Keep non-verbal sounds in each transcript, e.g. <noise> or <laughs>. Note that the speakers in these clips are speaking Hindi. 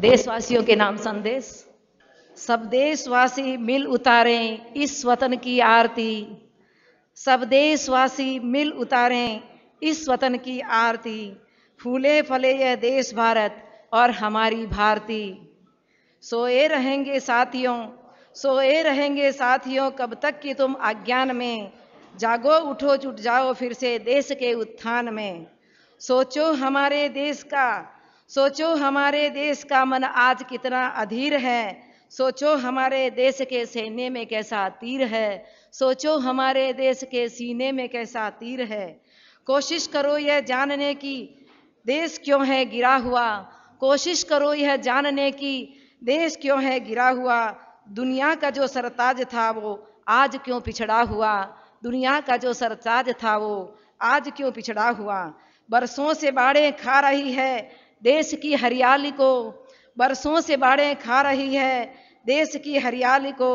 देशवासियों के नाम संदेश सब देशवासी मिल उतारें इस वतन की आरती सब देशवासी मिल उतारें इस वतन की आरती फूले फले यह देश भारत और हमारी भारती सोए रहेंगे साथियों सोए रहेंगे साथियों कब तक कि तुम अज्ञान में जागो उठो जुट जाओ फिर से देश के उत्थान में सोचो हमारे देश का सोचो हमारे देश का मन आज कितना अधीर है सोचो हमारे देश के सीने में कैसा तीर है सोचो हमारे देश के सीने में कैसा तीर है कोशिश करो यह जानने की देश क्यों है गिरा हुआ कोशिश करो यह जानने की देश क्यों है गिरा हुआ दुनिया का जो सरताज था वो आज क्यों पिछड़ा हुआ दुनिया का जो सरताज था वो आज क्यों पिछड़ा हुआ बरसों से बाड़े खा रही है देश की हरियाली को बरसों से बाड़े खा रही है देश की हरियाली को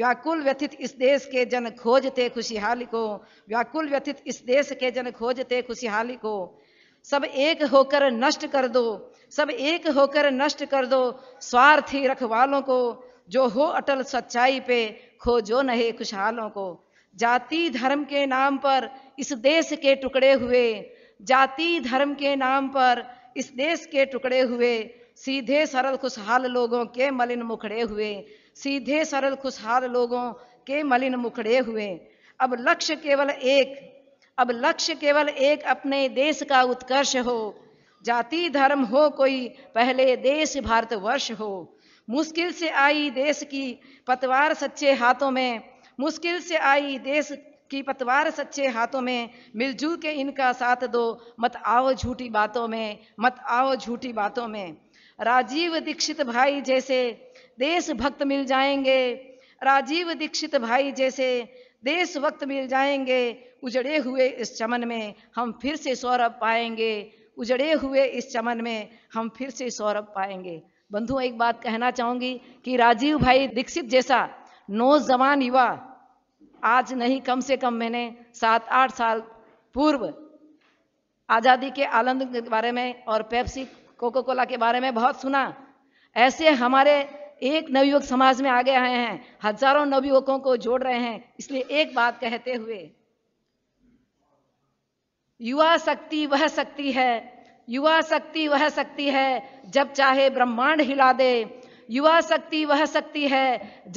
व्याकुल व्यथित इस देश के जन खोजते खुशहाली को व्याकुल व्यथित इस देश के जन खोजते खुशहाली को सब एक होकर नष्ट कर दो सब एक होकर नष्ट कर दो स्वार्थी रखवालों को जो हो अटल सच्चाई पे खोजो नहीं खुशहालों को जाति धर्म के नाम पर इस देश के टुकड़े हुए जाति धर्म के नाम पर इस देश के टुकड़े हुए सीधे सरल खुशहाल लोगों के मलिन मुखड़े हुए सीधे सरल खुशहाल लोगों के मलिन मुखड़े हुए अब लक्ष्य केवल एक अब लक्ष्य केवल एक अपने देश का उत्कर्ष हो जाति धर्म हो कोई पहले देश भारत वर्ष हो मुश्किल से आई देश की पतवार सच्चे हाथों में मुश्किल से आई देश कि पतवार सच्चे हाथों में मिलजुल के इनका साथ दो मत आओ झूठी बातों में मत आओ झूठी बातों में राजीव दीक्षित भाई जैसे देश भक्त मिल जाएंगे राजीव दीक्षित भाई जैसे देश वक्त मिल जाएंगे उजड़े हुए इस चमन में हम फिर से सौरभ पाएंगे उजड़े हुए इस चमन में हम फिर से सौरभ पाएंगे बंधु एक बात कहना चाहूंगी कि राजीव भाई दीक्षित जैसा नौजवान युवा आज नहीं कम से कम मैंने सात आठ साल पूर्व आज़ादी के आलंद के बारे में और पेप्सी कोको कोला के बारे में बहुत सुना ऐसे हमारे एक नवयुवक समाज में आगे आए हैं हजारों नवयुवकों को जोड़ रहे हैं इसलिए एक बात कहते हुए युवा शक्ति वह शक्ति है युवा शक्ति वह शक्ति है जब चाहे ब्रह्मांड हिला दे युवा शक्ति वह शक्ति है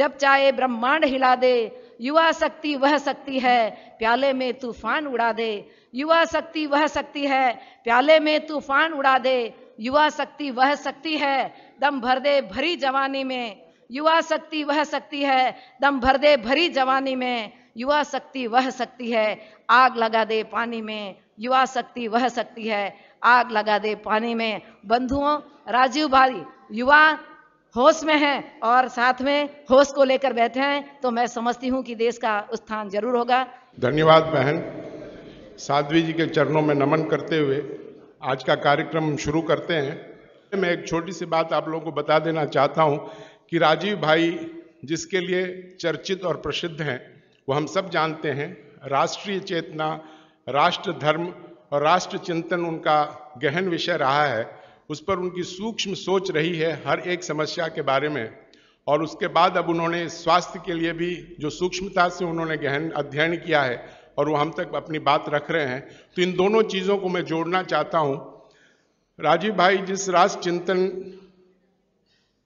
जब चाहे ब्रह्मांड हिला दे युवा शक्ति वह शक्ति है प्याले में तूफान उड़ा दे युवा शक्ति वह शक्ति है प्याले में तूफान उड़ा दे युवा शक्ति वह शक्ति है दम भर दे भरी जवानी में युवा शक्ति वह शक्ति है दम भर दे भरी जवानी में युवा शक्ति वह शक्ति है आग लगा दे पानी में युवा शक्ति वह शक्ति है आग लगा दे पानी में बंधुओं राजीव भाई युवा होश में हैं और साथ में होश को लेकर बैठे हैं तो मैं समझती हूँ कि देश का उत्थान जरूर होगा धन्यवाद बहन साध्वी जी के चरणों में नमन करते हुए आज का कार्यक्रम शुरू करते हैं मैं एक छोटी सी बात आप लोगों को बता देना चाहता हूँ कि राजीव भाई जिसके लिए चर्चित और प्रसिद्ध हैं वो हम सब जानते हैं राष्ट्रीय चेतना राष्ट्र धर्म और राष्ट्र चिंतन उनका गहन विषय रहा है उस पर उनकी सूक्ष्म सोच रही है हर एक समस्या के बारे में और उसके बाद अब उन्होंने स्वास्थ्य के लिए भी जो सूक्ष्मता से उन्होंने गहन अध्ययन किया है और वो हम तक अपनी बात रख रहे हैं तो इन दोनों चीज़ों को मैं जोड़ना चाहता हूँ राजीव भाई जिस राष्ट्र चिंतन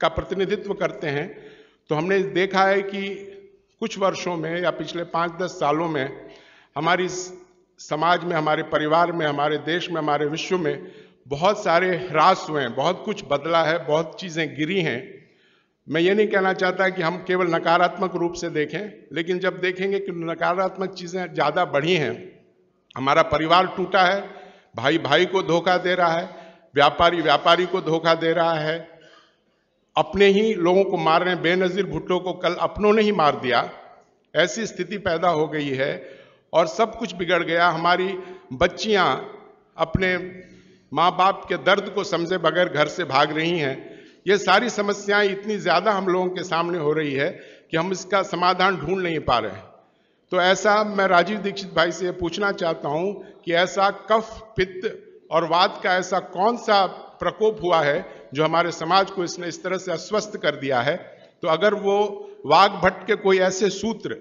का प्रतिनिधित्व करते हैं तो हमने देखा है कि कुछ वर्षों में या पिछले पाँच दस सालों में हमारी समाज में हमारे परिवार में हमारे देश में हमारे विश्व में बहुत सारे ह्रास हुए हैं बहुत कुछ बदला है बहुत चीज़ें गिरी हैं मैं ये नहीं कहना चाहता कि हम केवल नकारात्मक रूप से देखें लेकिन जब देखेंगे कि नकारात्मक चीज़ें ज़्यादा बढ़ी हैं हमारा परिवार टूटा है भाई भाई को धोखा दे रहा है व्यापारी व्यापारी को धोखा दे रहा है अपने ही लोगों को मार रहे हैं बेनज़ीर भुट्टो को कल अपनों ने ही मार दिया ऐसी स्थिति पैदा हो गई है और सब कुछ बिगड़ गया हमारी बच्चियां अपने माँ बाप के दर्द को समझे बगैर घर से भाग रही हैं ये सारी समस्याएं इतनी ज़्यादा हम लोगों के सामने हो रही है कि हम इसका समाधान ढूंढ नहीं पा रहे तो ऐसा मैं राजीव दीक्षित भाई से पूछना चाहता हूं कि ऐसा कफ पित्त और वाद का ऐसा कौन सा प्रकोप हुआ है जो हमारे समाज को इसने इस तरह से अस्वस्थ कर दिया है तो अगर वो वाघ भट्ट के कोई ऐसे सूत्र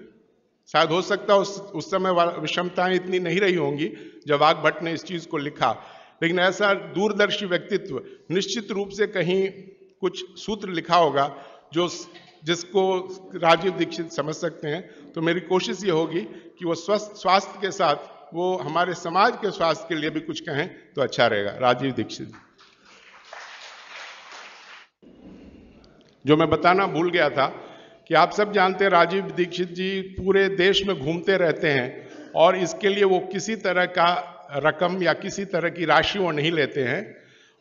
शायद हो सकता है उस, उस समय विषमताएं इतनी नहीं रही होंगी जब वाघ भट्ट ने इस चीज़ को लिखा लेकिन ऐसा दूरदर्शी व्यक्तित्व निश्चित रूप से कहीं कुछ सूत्र लिखा होगा जो जिसको राजीव दीक्षित समझ सकते हैं तो मेरी कोशिश ये होगी कि वो स्वस्थ स्वास्थ्य के साथ वो हमारे समाज के स्वास्थ्य के लिए भी कुछ कहें तो अच्छा रहेगा राजीव दीक्षित जो मैं बताना भूल गया था कि आप सब जानते हैं राजीव दीक्षित जी पूरे देश में घूमते रहते हैं और इसके लिए वो किसी तरह का रकम या किसी तरह की राशि वो नहीं लेते हैं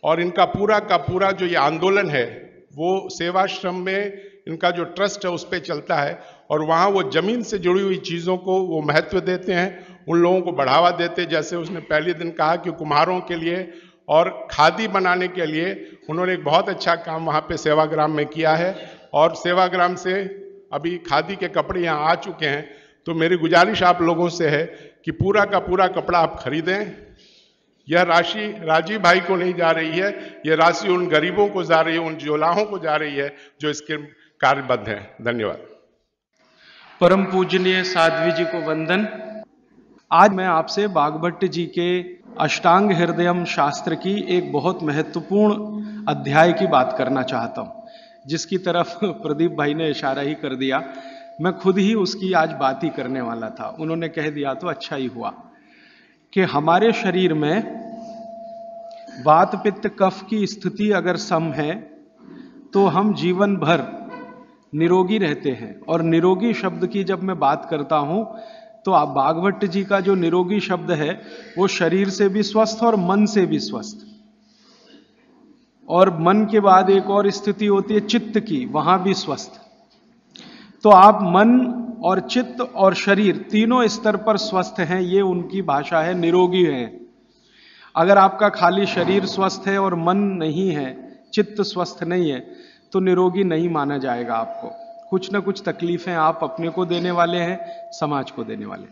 और इनका पूरा का पूरा जो ये आंदोलन है वो सेवाश्रम में इनका जो ट्रस्ट है उस पर चलता है और वहाँ वो ज़मीन से जुड़ी हुई चीज़ों को वो महत्व देते हैं उन लोगों को बढ़ावा देते जैसे उसने पहले दिन कहा कि कुम्हारों के लिए और खादी बनाने के लिए उन्होंने एक बहुत अच्छा काम वहाँ पे सेवाग्राम में किया है और सेवाग्राम से अभी खादी के कपड़े यहाँ आ चुके हैं तो मेरी गुजारिश आप लोगों से है कि पूरा का पूरा कपड़ा आप खरीदें यह राशि राजीव भाई को नहीं जा रही है यह राशि उन गरीबों को जा रही है उन जोलाहों को जा रही है जो इसके कार्यबद्ध हैं धन्यवाद परम पूजनीय साध्वी जी को वंदन आज मैं आपसे बागभट्ट जी के अष्टांग हृदयम शास्त्र की एक बहुत महत्वपूर्ण अध्याय की बात करना चाहता हूँ जिसकी तरफ <laughs> प्रदीप भाई ने इशारा ही कर दिया मैं खुद ही उसकी आज बात ही करने वाला था उन्होंने कह दिया तो अच्छा ही हुआ कि हमारे शरीर में वात पित्त कफ की स्थिति अगर सम है तो हम जीवन भर निरोगी रहते हैं और निरोगी शब्द की जब मैं बात करता हूं तो आप बागवट जी का जो निरोगी शब्द है वो शरीर से भी स्वस्थ और मन से भी स्वस्थ और मन के बाद एक और स्थिति होती है चित्त की वहां भी स्वस्थ तो आप मन और चित्त और शरीर तीनों स्तर पर स्वस्थ हैं ये उनकी भाषा है निरोगी है अगर आपका खाली शरीर स्वस्थ है और मन नहीं है चित्त स्वस्थ नहीं है तो निरोगी नहीं माना जाएगा आपको कुछ ना कुछ तकलीफें आप अपने को देने वाले हैं समाज को देने वाले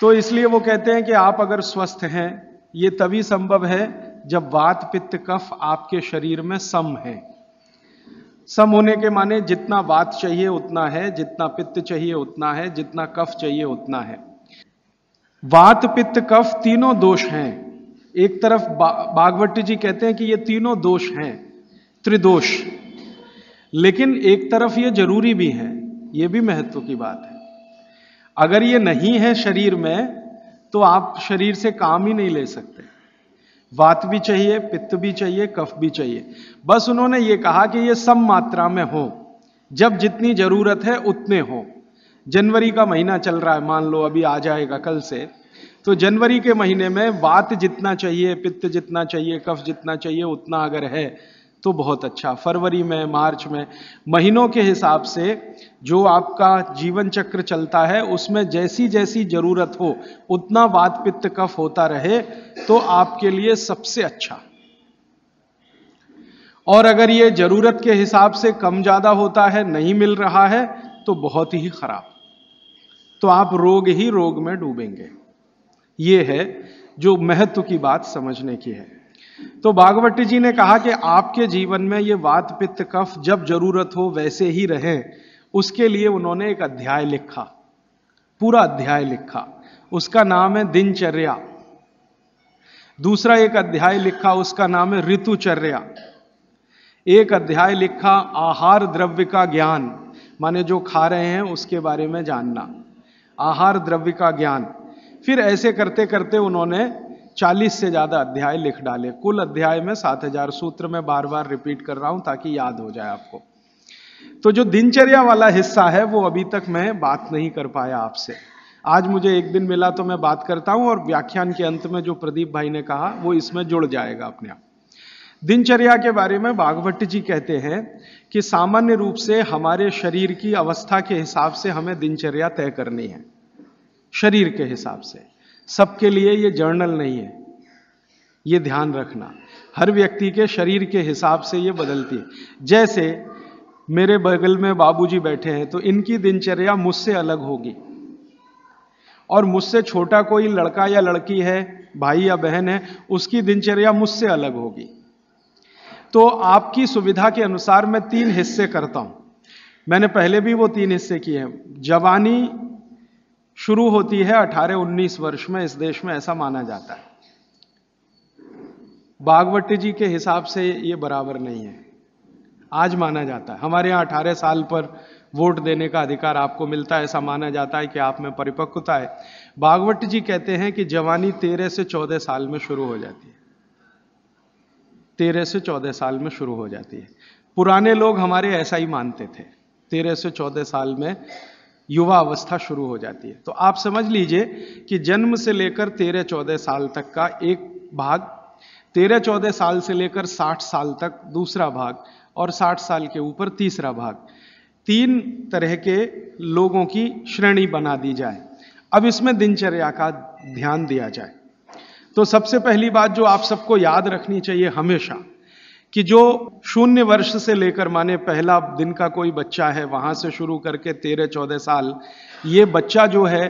तो इसलिए वो कहते हैं कि आप अगर स्वस्थ हैं ये तभी संभव है जब वात पित्त कफ आपके शरीर में सम है सम होने के माने जितना वात चाहिए उतना है जितना पित्त चाहिए उतना है जितना कफ चाहिए उतना है वात पित्त कफ तीनों दोष हैं एक तरफ बागवट जी कहते हैं कि ये तीनों दोष हैं त्रिदोष लेकिन एक तरफ ये जरूरी भी है ये भी महत्व की बात है अगर ये नहीं है शरीर में तो आप शरीर से काम ही नहीं ले सकते वात भी चाहिए पित्त भी चाहिए कफ भी चाहिए बस उन्होंने ये कहा कि ये सब मात्रा में हो जब जितनी जरूरत है उतने हो जनवरी का महीना चल रहा है मान लो अभी आ जाएगा कल से तो जनवरी के महीने में वात जितना चाहिए पित्त जितना चाहिए कफ जितना चाहिए उतना अगर है तो बहुत अच्छा फरवरी में मार्च में महीनों के हिसाब से जो आपका जीवन चक्र चलता है उसमें जैसी जैसी ज़रूरत हो उतना वात पित्त कफ होता रहे तो आपके लिए सबसे अच्छा और अगर ये ज़रूरत के हिसाब से कम ज़्यादा होता है नहीं मिल रहा है तो बहुत ही ख़राब तो आप रोग ही रोग में डूबेंगे ये है जो महत्व की बात समझने की है तो भागवती जी ने कहा कि आपके जीवन में ये वात पित्त कफ जब जरूरत हो वैसे ही रहे उसके लिए उन्होंने एक अध्याय लिखा पूरा अध्याय लिखा उसका नाम है दिनचर्या दूसरा एक अध्याय लिखा उसका नाम है ऋतुचर्या एक अध्याय लिखा आहार द्रव्य का ज्ञान माने जो खा रहे हैं उसके बारे में जानना आहार द्रव्य का ज्ञान फिर ऐसे करते करते उन्होंने चालीस से ज़्यादा अध्याय लिख डाले कुल अध्याय में सात हजार सूत्र में बार बार रिपीट कर रहा हूं ताकि याद हो जाए आपको तो जो दिनचर्या वाला हिस्सा है वो अभी तक मैं बात नहीं कर पाया आपसे आज मुझे एक दिन मिला तो मैं बात करता हूं और व्याख्यान के अंत में जो प्रदीप भाई ने कहा वो इसमें जुड़ जाएगा अपने आप दिनचर्या के बारे में भागवत जी कहते हैं कि सामान्य रूप से हमारे शरीर की अवस्था के हिसाब से हमें दिनचर्या तय करनी है शरीर के हिसाब से सबके लिए ये जर्नल नहीं है ये ध्यान रखना हर व्यक्ति के शरीर के हिसाब से ये बदलती है जैसे मेरे बगल में बाबूजी बैठे हैं तो इनकी दिनचर्या मुझसे अलग होगी और मुझसे छोटा कोई लड़का या लड़की है भाई या बहन है उसकी दिनचर्या मुझसे अलग होगी तो आपकी सुविधा के अनुसार मैं तीन हिस्से करता हूं मैंने पहले भी वो तीन हिस्से किए हैं जवानी शुरू होती है 18-19 वर्ष में इस देश में ऐसा माना जाता है बागवट जी के हिसाब से ये बराबर नहीं है आज माना जाता है हमारे यहाँ अठारह साल पर वोट देने का अधिकार आपको मिलता है ऐसा माना जाता है कि आप में परिपक्वता है बागवट जी कहते हैं कि जवानी तेरह से चौदह साल में शुरू हो जाती है तेरह से चौदह साल में शुरू हो जाती है पुराने लोग हमारे ऐसा ही मानते थे तेरह से चौदह साल में युवा अवस्था शुरू हो जाती है तो आप समझ लीजिए कि जन्म से लेकर तेरह चौदह साल तक का एक भाग तेरह चौदह साल से लेकर साठ साल तक दूसरा भाग और साठ साल के ऊपर तीसरा भाग तीन तरह के लोगों की श्रेणी बना दी जाए अब इसमें दिनचर्या का ध्यान दिया जाए तो सबसे पहली बात जो आप सबको याद रखनी चाहिए हमेशा कि जो शून्य वर्ष से लेकर माने पहला दिन का कोई बच्चा है वहां से शुरू करके तेरह चौदह साल ये बच्चा जो है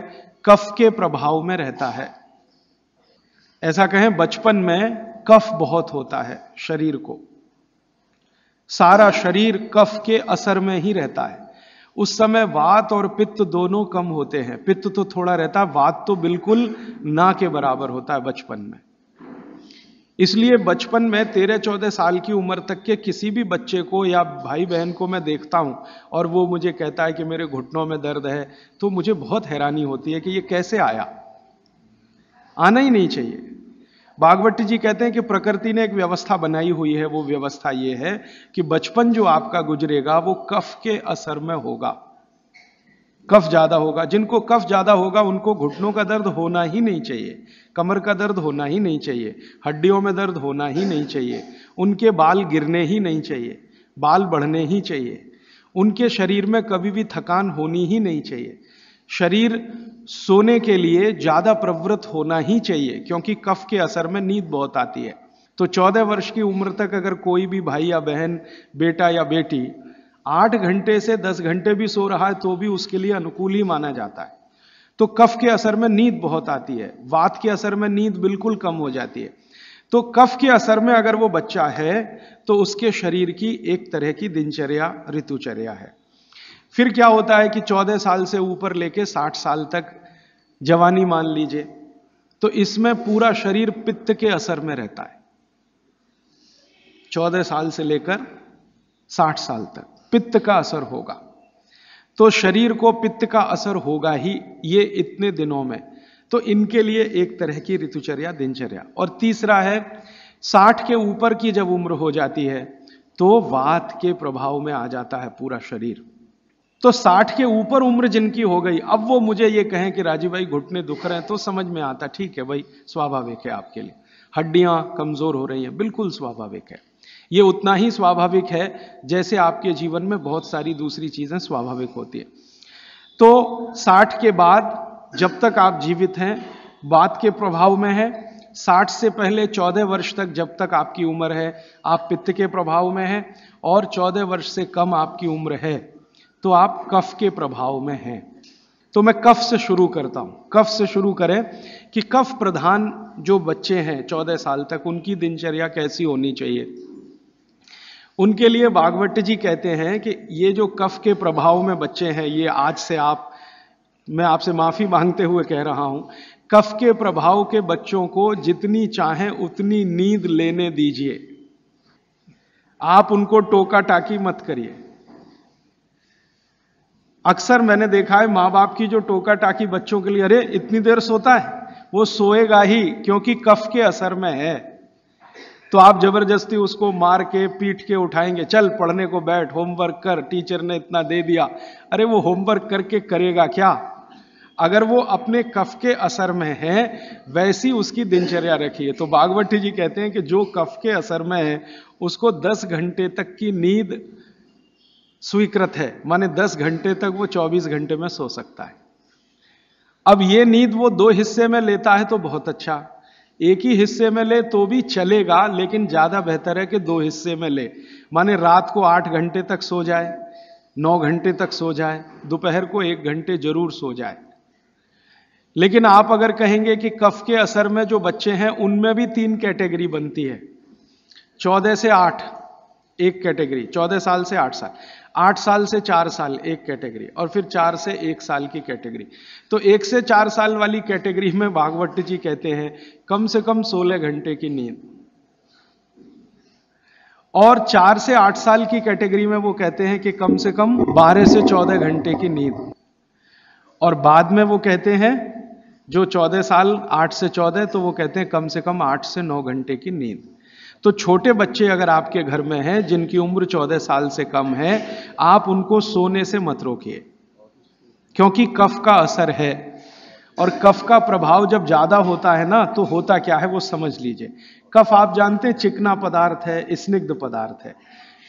कफ के प्रभाव में रहता है ऐसा कहें बचपन में कफ बहुत होता है शरीर को सारा शरीर कफ के असर में ही रहता है उस समय वात और पित्त दोनों कम होते हैं पित्त तो थोड़ा रहता है वात तो बिल्कुल ना के बराबर होता है बचपन में इसलिए बचपन में तेरह चौदह साल की उम्र तक के किसी भी बच्चे को या भाई बहन को मैं देखता हूँ और वो मुझे कहता है कि मेरे घुटनों में दर्द है तो मुझे बहुत हैरानी होती है कि ये कैसे आया आना ही नहीं चाहिए बागवती जी कहते हैं कि प्रकृति ने एक व्यवस्था बनाई हुई है वो व्यवस्था ये है कि बचपन जो आपका गुजरेगा वो कफ के असर में होगा कफ ज्यादा होगा जिनको कफ ज्यादा होगा उनको घुटनों का दर्द होना ही नहीं चाहिए कमर का दर्द होना ही नहीं चाहिए हड्डियों में दर्द होना ही नहीं चाहिए उनके बाल गिरने ही नहीं चाहिए बाल बढ़ने ही चाहिए उनके शरीर में कभी भी थकान होनी ही नहीं चाहिए शरीर सोने के लिए ज़्यादा प्रवृत्त होना ही चाहिए क्योंकि कफ के असर में नींद बहुत आती है तो चौदह वर्ष की उम्र तक अगर कोई भी भाई या बहन बेटा या बेटी आठ घंटे से दस घंटे भी सो रहा है तो भी उसके लिए अनुकूल ही माना जाता है तो कफ के असर में नींद बहुत आती है वात के असर में नींद बिल्कुल कम हो जाती है तो कफ के असर में अगर वो बच्चा है तो उसके शरीर की एक तरह की दिनचर्या ऋतुचर्या है फिर क्या होता है कि 14 साल से ऊपर लेके 60 साल तक जवानी मान लीजिए तो इसमें पूरा शरीर पित्त के असर में रहता है 14 साल से लेकर 60 साल तक पित्त का असर होगा तो शरीर को पित्त का असर होगा ही ये इतने दिनों में तो इनके लिए एक तरह की ऋतुचर्या दिनचर्या और तीसरा है साठ के ऊपर की जब उम्र हो जाती है तो वात के प्रभाव में आ जाता है पूरा शरीर तो साठ के ऊपर उम्र जिनकी हो गई अब वो मुझे ये कहें कि राजीव भाई घुटने दुख रहे हैं तो समझ में आता ठीक है भाई स्वाभाविक है आपके लिए हड्डियां कमजोर हो रही हैं बिल्कुल स्वाभाविक है ये उतना ही स्वाभाविक है जैसे आपके जीवन में बहुत सारी दूसरी चीज़ें स्वाभाविक होती है तो 60 के बाद जब तक आप जीवित हैं बात के प्रभाव में है 60 से पहले 14 वर्ष तक जब तक आपकी उम्र है आप पित्त के प्रभाव में हैं और 14 वर्ष से कम आपकी उम्र है तो आप कफ के प्रभाव में हैं तो मैं कफ से शुरू करता हूँ कफ से शुरू करें कि कफ प्रधान जो बच्चे हैं चौदह साल तक उनकी दिनचर्या कैसी होनी चाहिए उनके लिए बागवट जी कहते हैं कि ये जो कफ के प्रभाव में बच्चे हैं ये आज से आप मैं आपसे माफ़ी मांगते हुए कह रहा हूं कफ के प्रभाव के बच्चों को जितनी चाहें उतनी नींद लेने दीजिए आप उनको टोका टाकी मत करिए अक्सर मैंने देखा है मां बाप की जो टोका टाकी बच्चों के लिए अरे इतनी देर सोता है वो सोएगा ही क्योंकि कफ के असर में है तो आप जबरदस्ती उसको मार के पीट के उठाएंगे चल पढ़ने को बैठ होमवर्क कर टीचर ने इतना दे दिया अरे वो होमवर्क करके करेगा क्या अगर वो अपने कफ के असर में है वैसी उसकी दिनचर्या रखिए तो बागवती जी कहते हैं कि जो कफ के असर में है उसको 10 घंटे तक की नींद स्वीकृत है माने 10 घंटे तक वो 24 घंटे में सो सकता है अब ये नींद वो दो हिस्से में लेता है तो बहुत अच्छा एक ही हिस्से में ले तो भी चलेगा लेकिन ज़्यादा बेहतर है कि दो हिस्से में ले माने रात को आठ घंटे तक सो जाए नौ घंटे तक सो जाए दोपहर को एक घंटे जरूर सो जाए लेकिन आप अगर कहेंगे कि कफ के असर में जो बच्चे हैं उनमें भी तीन कैटेगरी बनती है चौदह से आठ एक कैटेगरी चौदह साल से आठ साल आठ साल से चार साल एक कैटेगरी और फिर चार से एक साल की कैटेगरी तो एक से चार साल वाली कैटेगरी में भागवत जी कहते हैं कम से कम सोलह घंटे की नींद और चार से आठ साल की कैटेगरी में वो कहते हैं कि कम से कम बारह से चौदह घंटे की नींद और बाद में वो कहते हैं जो चौदह साल आठ से चौदह तो वो कहते हैं कम से कम आठ से नौ घंटे की नींद तो छोटे बच्चे अगर आपके घर में हैं जिनकी उम्र चौदह साल से कम है आप उनको सोने से मत रोकिए क्योंकि कफ का असर है और कफ का प्रभाव जब ज़्यादा होता है ना तो होता क्या है वो समझ लीजिए कफ आप जानते हैं चिकना पदार्थ है स्निग्ध पदार्थ है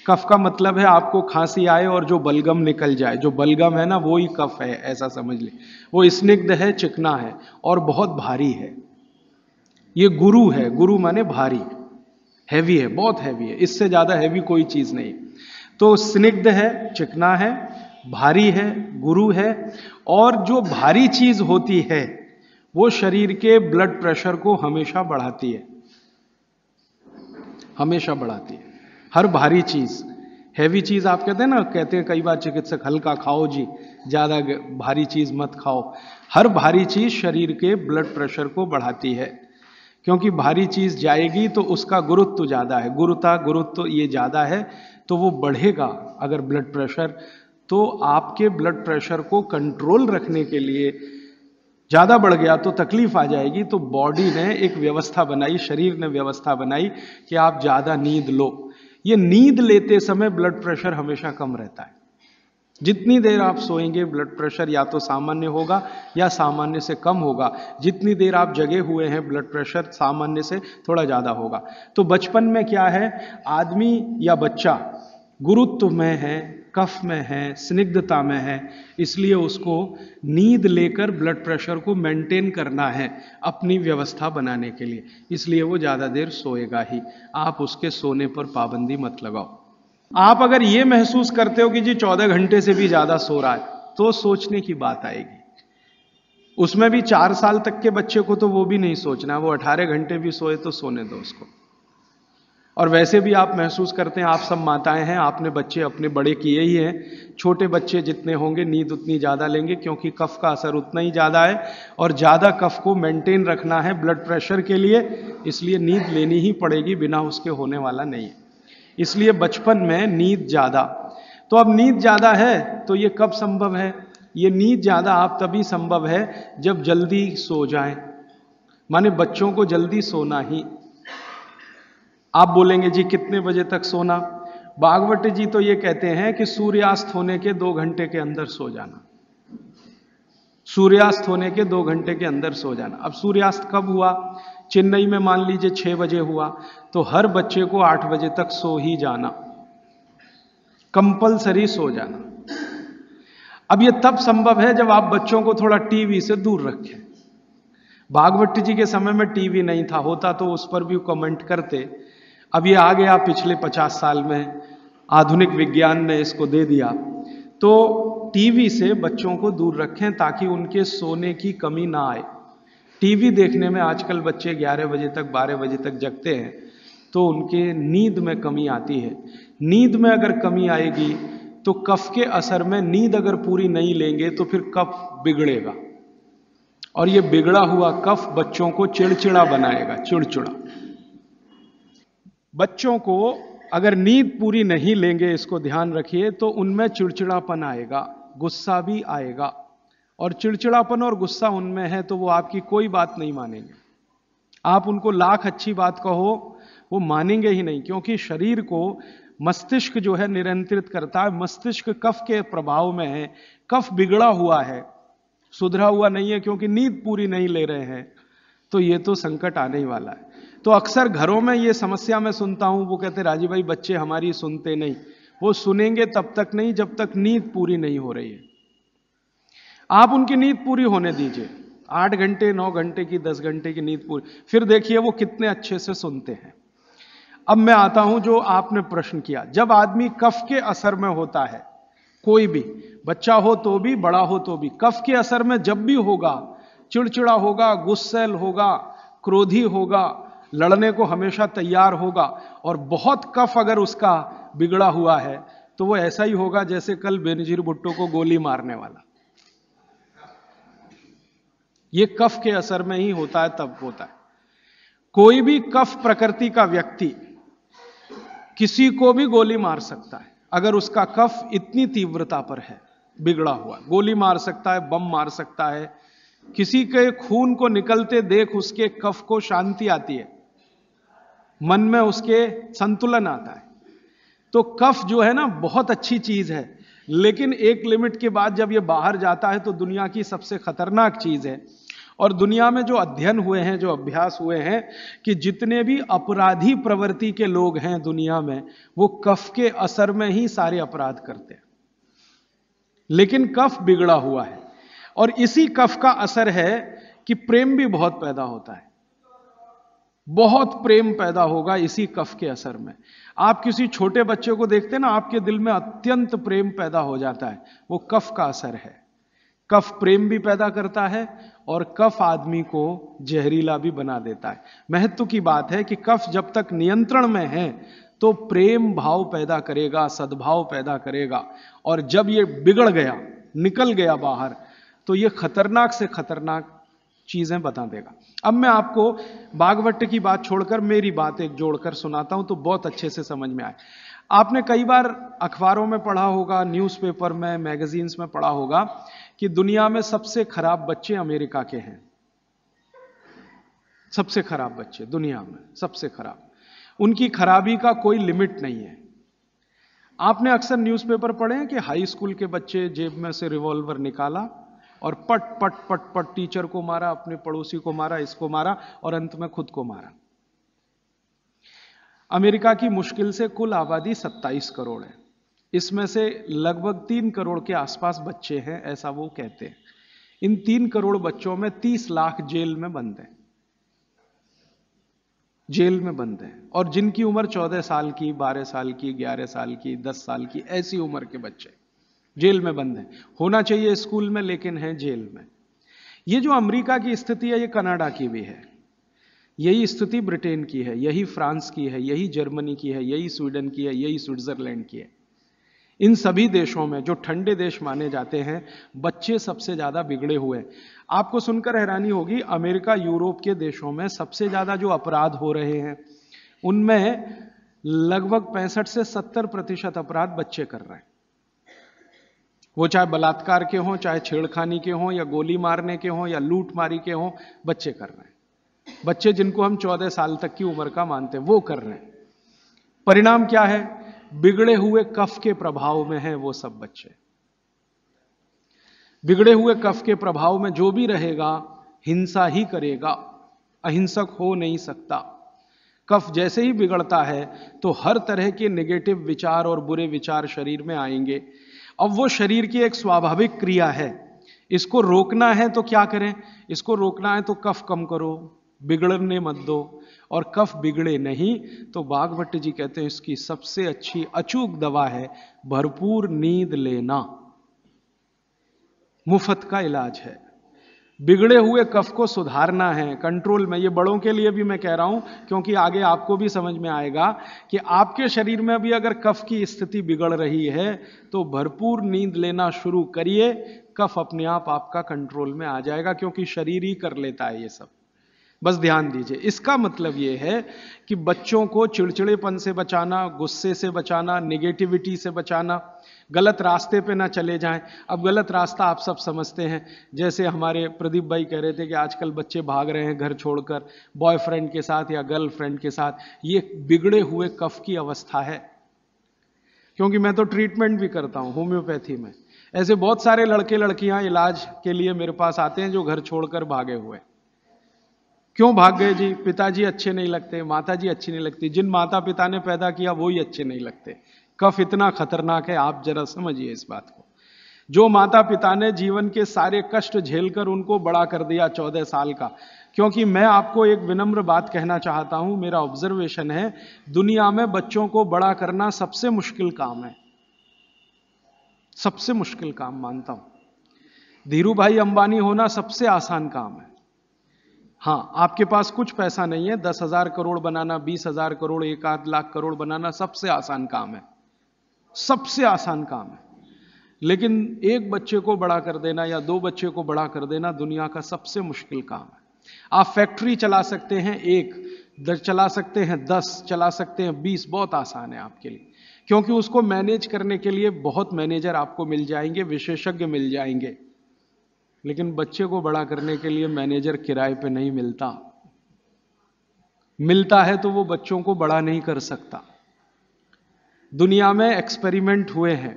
कफ का मतलब है आपको खांसी आए और जो बलगम निकल जाए जो बलगम है ना वो ही कफ है ऐसा समझ ले वो स्निग्ध है चिकना है और बहुत भारी है ये गुरु है गुरु माने भारी है हैवी है बहुत हैवी है इससे ज़्यादा हैवी कोई चीज़ नहीं तो स्निग्ध है चिकना है भारी है गुरु है और जो भारी चीज़ होती है वो शरीर के ब्लड प्रेशर को हमेशा बढ़ाती है हमेशा बढ़ाती है हर भारी चीज़ हैवी चीज़ आप कहते हैं ना कहते हैं कई बार चिकित्सक हल्का खाओ जी ज़्यादा भारी चीज़ मत खाओ हर भारी चीज़ शरीर के ब्लड प्रेशर को बढ़ाती है क्योंकि भारी चीज़ जाएगी तो उसका गुरुत्व ज़्यादा है गुरुता गुरुत्व ये ज़्यादा है तो वो बढ़ेगा अगर ब्लड प्रेशर तो आपके ब्लड प्रेशर को कंट्रोल रखने के लिए ज़्यादा बढ़ गया तो तकलीफ आ जाएगी तो बॉडी ने एक व्यवस्था बनाई शरीर ने व्यवस्था बनाई कि आप ज़्यादा नींद लो ये नींद लेते समय ब्लड प्रेशर हमेशा कम रहता है जितनी देर आप सोएंगे ब्लड प्रेशर या तो सामान्य होगा या सामान्य से कम होगा जितनी देर आप जगे हुए हैं ब्लड प्रेशर सामान्य से थोड़ा ज़्यादा होगा तो बचपन में क्या है आदमी या बच्चा गुरुत्व में है कफ में है स्निग्धता में है इसलिए उसको नींद लेकर ब्लड प्रेशर को मेंटेन करना है अपनी व्यवस्था बनाने के लिए इसलिए वो ज़्यादा देर सोएगा ही आप उसके सोने पर पाबंदी मत लगाओ आप अगर ये महसूस करते हो कि जी चौदह घंटे से भी ज्यादा सो रहा है तो सोचने की बात आएगी उसमें भी चार साल तक के बच्चे को तो वो भी नहीं सोचना वो अठारह घंटे भी सोए तो सोने दो उसको और वैसे भी आप महसूस करते हैं आप सब माताएं हैं आपने बच्चे अपने बड़े किए ही हैं छोटे बच्चे जितने होंगे नींद उतनी ज़्यादा लेंगे क्योंकि कफ का असर उतना ही ज़्यादा है और ज़्यादा कफ को मेंटेन रखना है ब्लड प्रेशर के लिए इसलिए नींद लेनी ही पड़ेगी बिना उसके होने वाला नहीं है इसलिए बचपन में नींद ज़्यादा तो अब नींद ज़्यादा है तो ये कब संभव है ये नींद ज़्यादा आप तभी संभव है जब जल्दी सो जाए माने बच्चों को जल्दी सोना ही आप बोलेंगे जी कितने बजे तक सोना भागवत जी तो ये कहते हैं कि सूर्यास्त होने के दो घंटे के अंदर सो जाना सूर्यास्त होने के दो घंटे के अंदर सो जाना अब सूर्यास्त कब हुआ चेन्नई में मान लीजिए छः बजे हुआ तो हर बच्चे को आठ बजे तक सो ही जाना कंपलसरी सो जाना अब ये तब संभव है जब आप बच्चों को थोड़ा टीवी से दूर रखें भागवत जी के समय में टीवी नहीं था होता तो उस पर भी कमेंट करते अब ये आ गया पिछले पचास साल में आधुनिक विज्ञान ने इसको दे दिया तो टीवी से बच्चों को दूर रखें ताकि उनके सोने की कमी ना आए टीवी देखने में आजकल बच्चे 11 बजे तक 12 बजे तक जगते हैं तो उनके नींद में कमी आती है नींद में अगर कमी आएगी तो कफ के असर में नींद अगर पूरी नहीं लेंगे तो फिर कफ बिगड़ेगा और ये बिगड़ा हुआ कफ बच्चों को चिड़चिड़ा बनाएगा चिड़चिड़ा बच्चों को अगर नींद पूरी नहीं लेंगे इसको ध्यान रखिए तो उनमें चिड़चिड़ापन आएगा गुस्सा भी आएगा और चिड़चिड़ापन और गुस्सा उनमें है तो वो आपकी कोई बात नहीं मानेंगे आप उनको लाख अच्छी बात कहो वो मानेंगे ही नहीं क्योंकि शरीर को मस्तिष्क जो है निरंतरित करता है मस्तिष्क कफ के प्रभाव में है कफ बिगड़ा हुआ है सुधरा हुआ नहीं है क्योंकि नींद पूरी नहीं ले रहे हैं तो ये तो संकट आने ही वाला है तो अक्सर घरों में ये समस्या मैं सुनता हूं वो कहते राजीव भाई बच्चे हमारी सुनते नहीं वो सुनेंगे तब तक नहीं जब तक नींद पूरी नहीं हो रही है आप उनकी नींद पूरी होने दीजिए आठ घंटे नौ घंटे की दस घंटे की नींद पूरी फिर देखिए वो कितने अच्छे से सुनते हैं अब मैं आता हूं जो आपने प्रश्न किया जब आदमी कफ के असर में होता है कोई भी बच्चा हो तो भी बड़ा हो तो भी कफ के असर में जब भी होगा चिड़चिड़ा होगा गुस्सेल होगा क्रोधी होगा लड़ने को हमेशा तैयार होगा और बहुत कफ अगर उसका बिगड़ा हुआ है तो वो ऐसा ही होगा जैसे कल बेनजीर भुट्टो को गोली मारने वाला ये कफ के असर में ही होता है तब होता है कोई भी कफ प्रकृति का व्यक्ति किसी को भी गोली मार सकता है अगर उसका कफ इतनी तीव्रता पर है बिगड़ा हुआ गोली मार सकता है बम मार सकता है किसी के खून को निकलते देख उसके कफ को शांति आती है मन में उसके संतुलन आता है तो कफ जो है ना बहुत अच्छी चीज है लेकिन एक लिमिट के बाद जब ये बाहर जाता है तो दुनिया की सबसे खतरनाक चीज़ है और दुनिया में जो अध्ययन हुए हैं जो अभ्यास हुए हैं कि जितने भी अपराधी प्रवृत्ति के लोग हैं दुनिया में वो कफ के असर में ही सारे अपराध करते हैं लेकिन कफ बिगड़ा हुआ है और इसी कफ का असर है कि प्रेम भी बहुत पैदा होता है बहुत प्रेम पैदा होगा इसी कफ के असर में आप किसी छोटे बच्चे को देखते हैं ना आपके दिल में अत्यंत प्रेम पैदा हो जाता है वो कफ का असर है कफ प्रेम भी पैदा करता है और कफ आदमी को जहरीला भी बना देता है महत्व की बात है कि कफ जब तक नियंत्रण में है तो प्रेम भाव पैदा करेगा सद्भाव पैदा करेगा और जब ये बिगड़ गया निकल गया बाहर तो ये खतरनाक से खतरनाक चीज़ें बता देगा अब मैं आपको बागवट की बात छोड़कर मेरी बात एक जोड़कर सुनाता हूं तो बहुत अच्छे से समझ में आए आपने कई बार अखबारों में पढ़ा होगा न्यूज़पेपर में मैगजीन्स में पढ़ा होगा कि दुनिया में सबसे खराब बच्चे अमेरिका के हैं सबसे खराब बच्चे दुनिया में सबसे खराब उनकी खराबी का कोई लिमिट नहीं है आपने अक्सर न्यूज़पेपर पढ़े हैं कि हाई स्कूल के बच्चे जेब में से रिवॉल्वर निकाला और पट पट पट पट टीचर को मारा अपने पड़ोसी को मारा इसको मारा और अंत में खुद को मारा अमेरिका की मुश्किल से कुल आबादी 27 करोड़ है इसमें से लगभग तीन करोड़ के आसपास बच्चे हैं ऐसा वो कहते हैं इन तीन करोड़ बच्चों में तीस लाख जेल में बंद हैं जेल में बंद हैं और जिनकी उम्र चौदह साल की बारह साल की ग्यारह साल की दस साल की ऐसी उम्र के बच्चे हैं जेल में बंद है होना चाहिए स्कूल में लेकिन है जेल में ये जो अमेरिका की स्थिति है ये कनाडा की भी है यही स्थिति ब्रिटेन की है यही फ्रांस की है यही जर्मनी की है यही स्वीडन की है यही स्विट्जरलैंड की है इन सभी देशों में जो ठंडे देश माने जाते हैं बच्चे सबसे ज़्यादा बिगड़े हुए आपको सुनकर हैरानी होगी अमेरिका यूरोप के देशों में सबसे ज़्यादा जो अपराध हो रहे हैं उनमें लगभग पैंसठ से सत्तर प्रतिशत अपराध बच्चे कर रहे हैं वो चाहे बलात्कार के हों चाहे छेड़खानी के हों या गोली मारने के हों या लूट मारी के हों बच्चे कर रहे हैं बच्चे जिनको हम चौदह साल तक की उम्र का मानते हैं वो कर रहे हैं परिणाम क्या है बिगड़े हुए कफ के प्रभाव में है वो सब बच्चे बिगड़े हुए कफ के प्रभाव में जो भी रहेगा हिंसा ही करेगा अहिंसक हो नहीं सकता कफ जैसे ही बिगड़ता है तो हर तरह के नेगेटिव विचार और बुरे विचार शरीर में आएंगे अब वो शरीर की एक स्वाभाविक क्रिया है इसको रोकना है तो क्या करें इसको रोकना है तो कफ कम करो बिगड़ने मत दो और कफ बिगड़े नहीं तो बागवट जी कहते हैं इसकी सबसे अच्छी अचूक दवा है भरपूर नींद लेना मुफत का इलाज है बिगड़े हुए कफ को सुधारना है कंट्रोल में ये बड़ों के लिए भी मैं कह रहा हूं क्योंकि आगे आपको भी समझ में आएगा कि आपके शरीर में भी अगर कफ की स्थिति बिगड़ रही है तो भरपूर नींद लेना शुरू करिए कफ अपने आप आपका कंट्रोल में आ जाएगा क्योंकि शरीर ही कर लेता है ये सब बस ध्यान दीजिए इसका मतलब ये है कि बच्चों को चिड़चिड़ेपन से बचाना गुस्से से बचाना निगेटिविटी से बचाना गलत रास्ते पे ना चले जाएं अब गलत रास्ता आप सब समझते हैं जैसे हमारे प्रदीप भाई कह रहे थे कि आजकल बच्चे भाग रहे हैं घर छोड़कर बॉयफ्रेंड के साथ या गर्लफ्रेंड के साथ ये बिगड़े हुए कफ की अवस्था है क्योंकि मैं तो ट्रीटमेंट भी करता हूँ होम्योपैथी में ऐसे बहुत सारे लड़के लड़कियां इलाज के लिए मेरे पास आते हैं जो घर छोड़कर भागे हुए क्यों भाग गए जी पिताजी अच्छे नहीं लगते माता जी अच्छी नहीं लगती जिन माता पिता ने पैदा किया वो ही अच्छे नहीं लगते कफ इतना खतरनाक है आप जरा समझिए इस बात को जो माता पिता ने जीवन के सारे कष्ट झेलकर उनको बड़ा कर दिया चौदह साल का क्योंकि मैं आपको एक विनम्र बात कहना चाहता हूं मेरा ऑब्जर्वेशन है दुनिया में बच्चों को बड़ा करना सबसे मुश्किल काम है सबसे मुश्किल काम मानता हूं धीरू भाई अंबानी होना सबसे आसान काम है हाँ आपके पास कुछ पैसा नहीं है दस हजार करोड़ बनाना बीस हजार करोड़ एक आध लाख करोड़ बनाना सबसे आसान काम है सबसे आसान काम है लेकिन एक बच्चे को बड़ा कर देना या दो बच्चे को बड़ा कर देना दुनिया का सबसे मुश्किल काम है आप फैक्ट्री चला सकते हैं एक दस चला सकते हैं दस चला सकते हैं बीस बहुत आसान है आपके लिए क्योंकि उसको मैनेज करने के लिए बहुत मैनेजर आपको मिल जाएंगे विशेषज्ञ मिल जाएंगे लेकिन बच्चे को बड़ा करने के लिए मैनेजर किराए पे नहीं मिलता मिलता है तो वो बच्चों को बड़ा नहीं कर सकता दुनिया में एक्सपेरिमेंट हुए हैं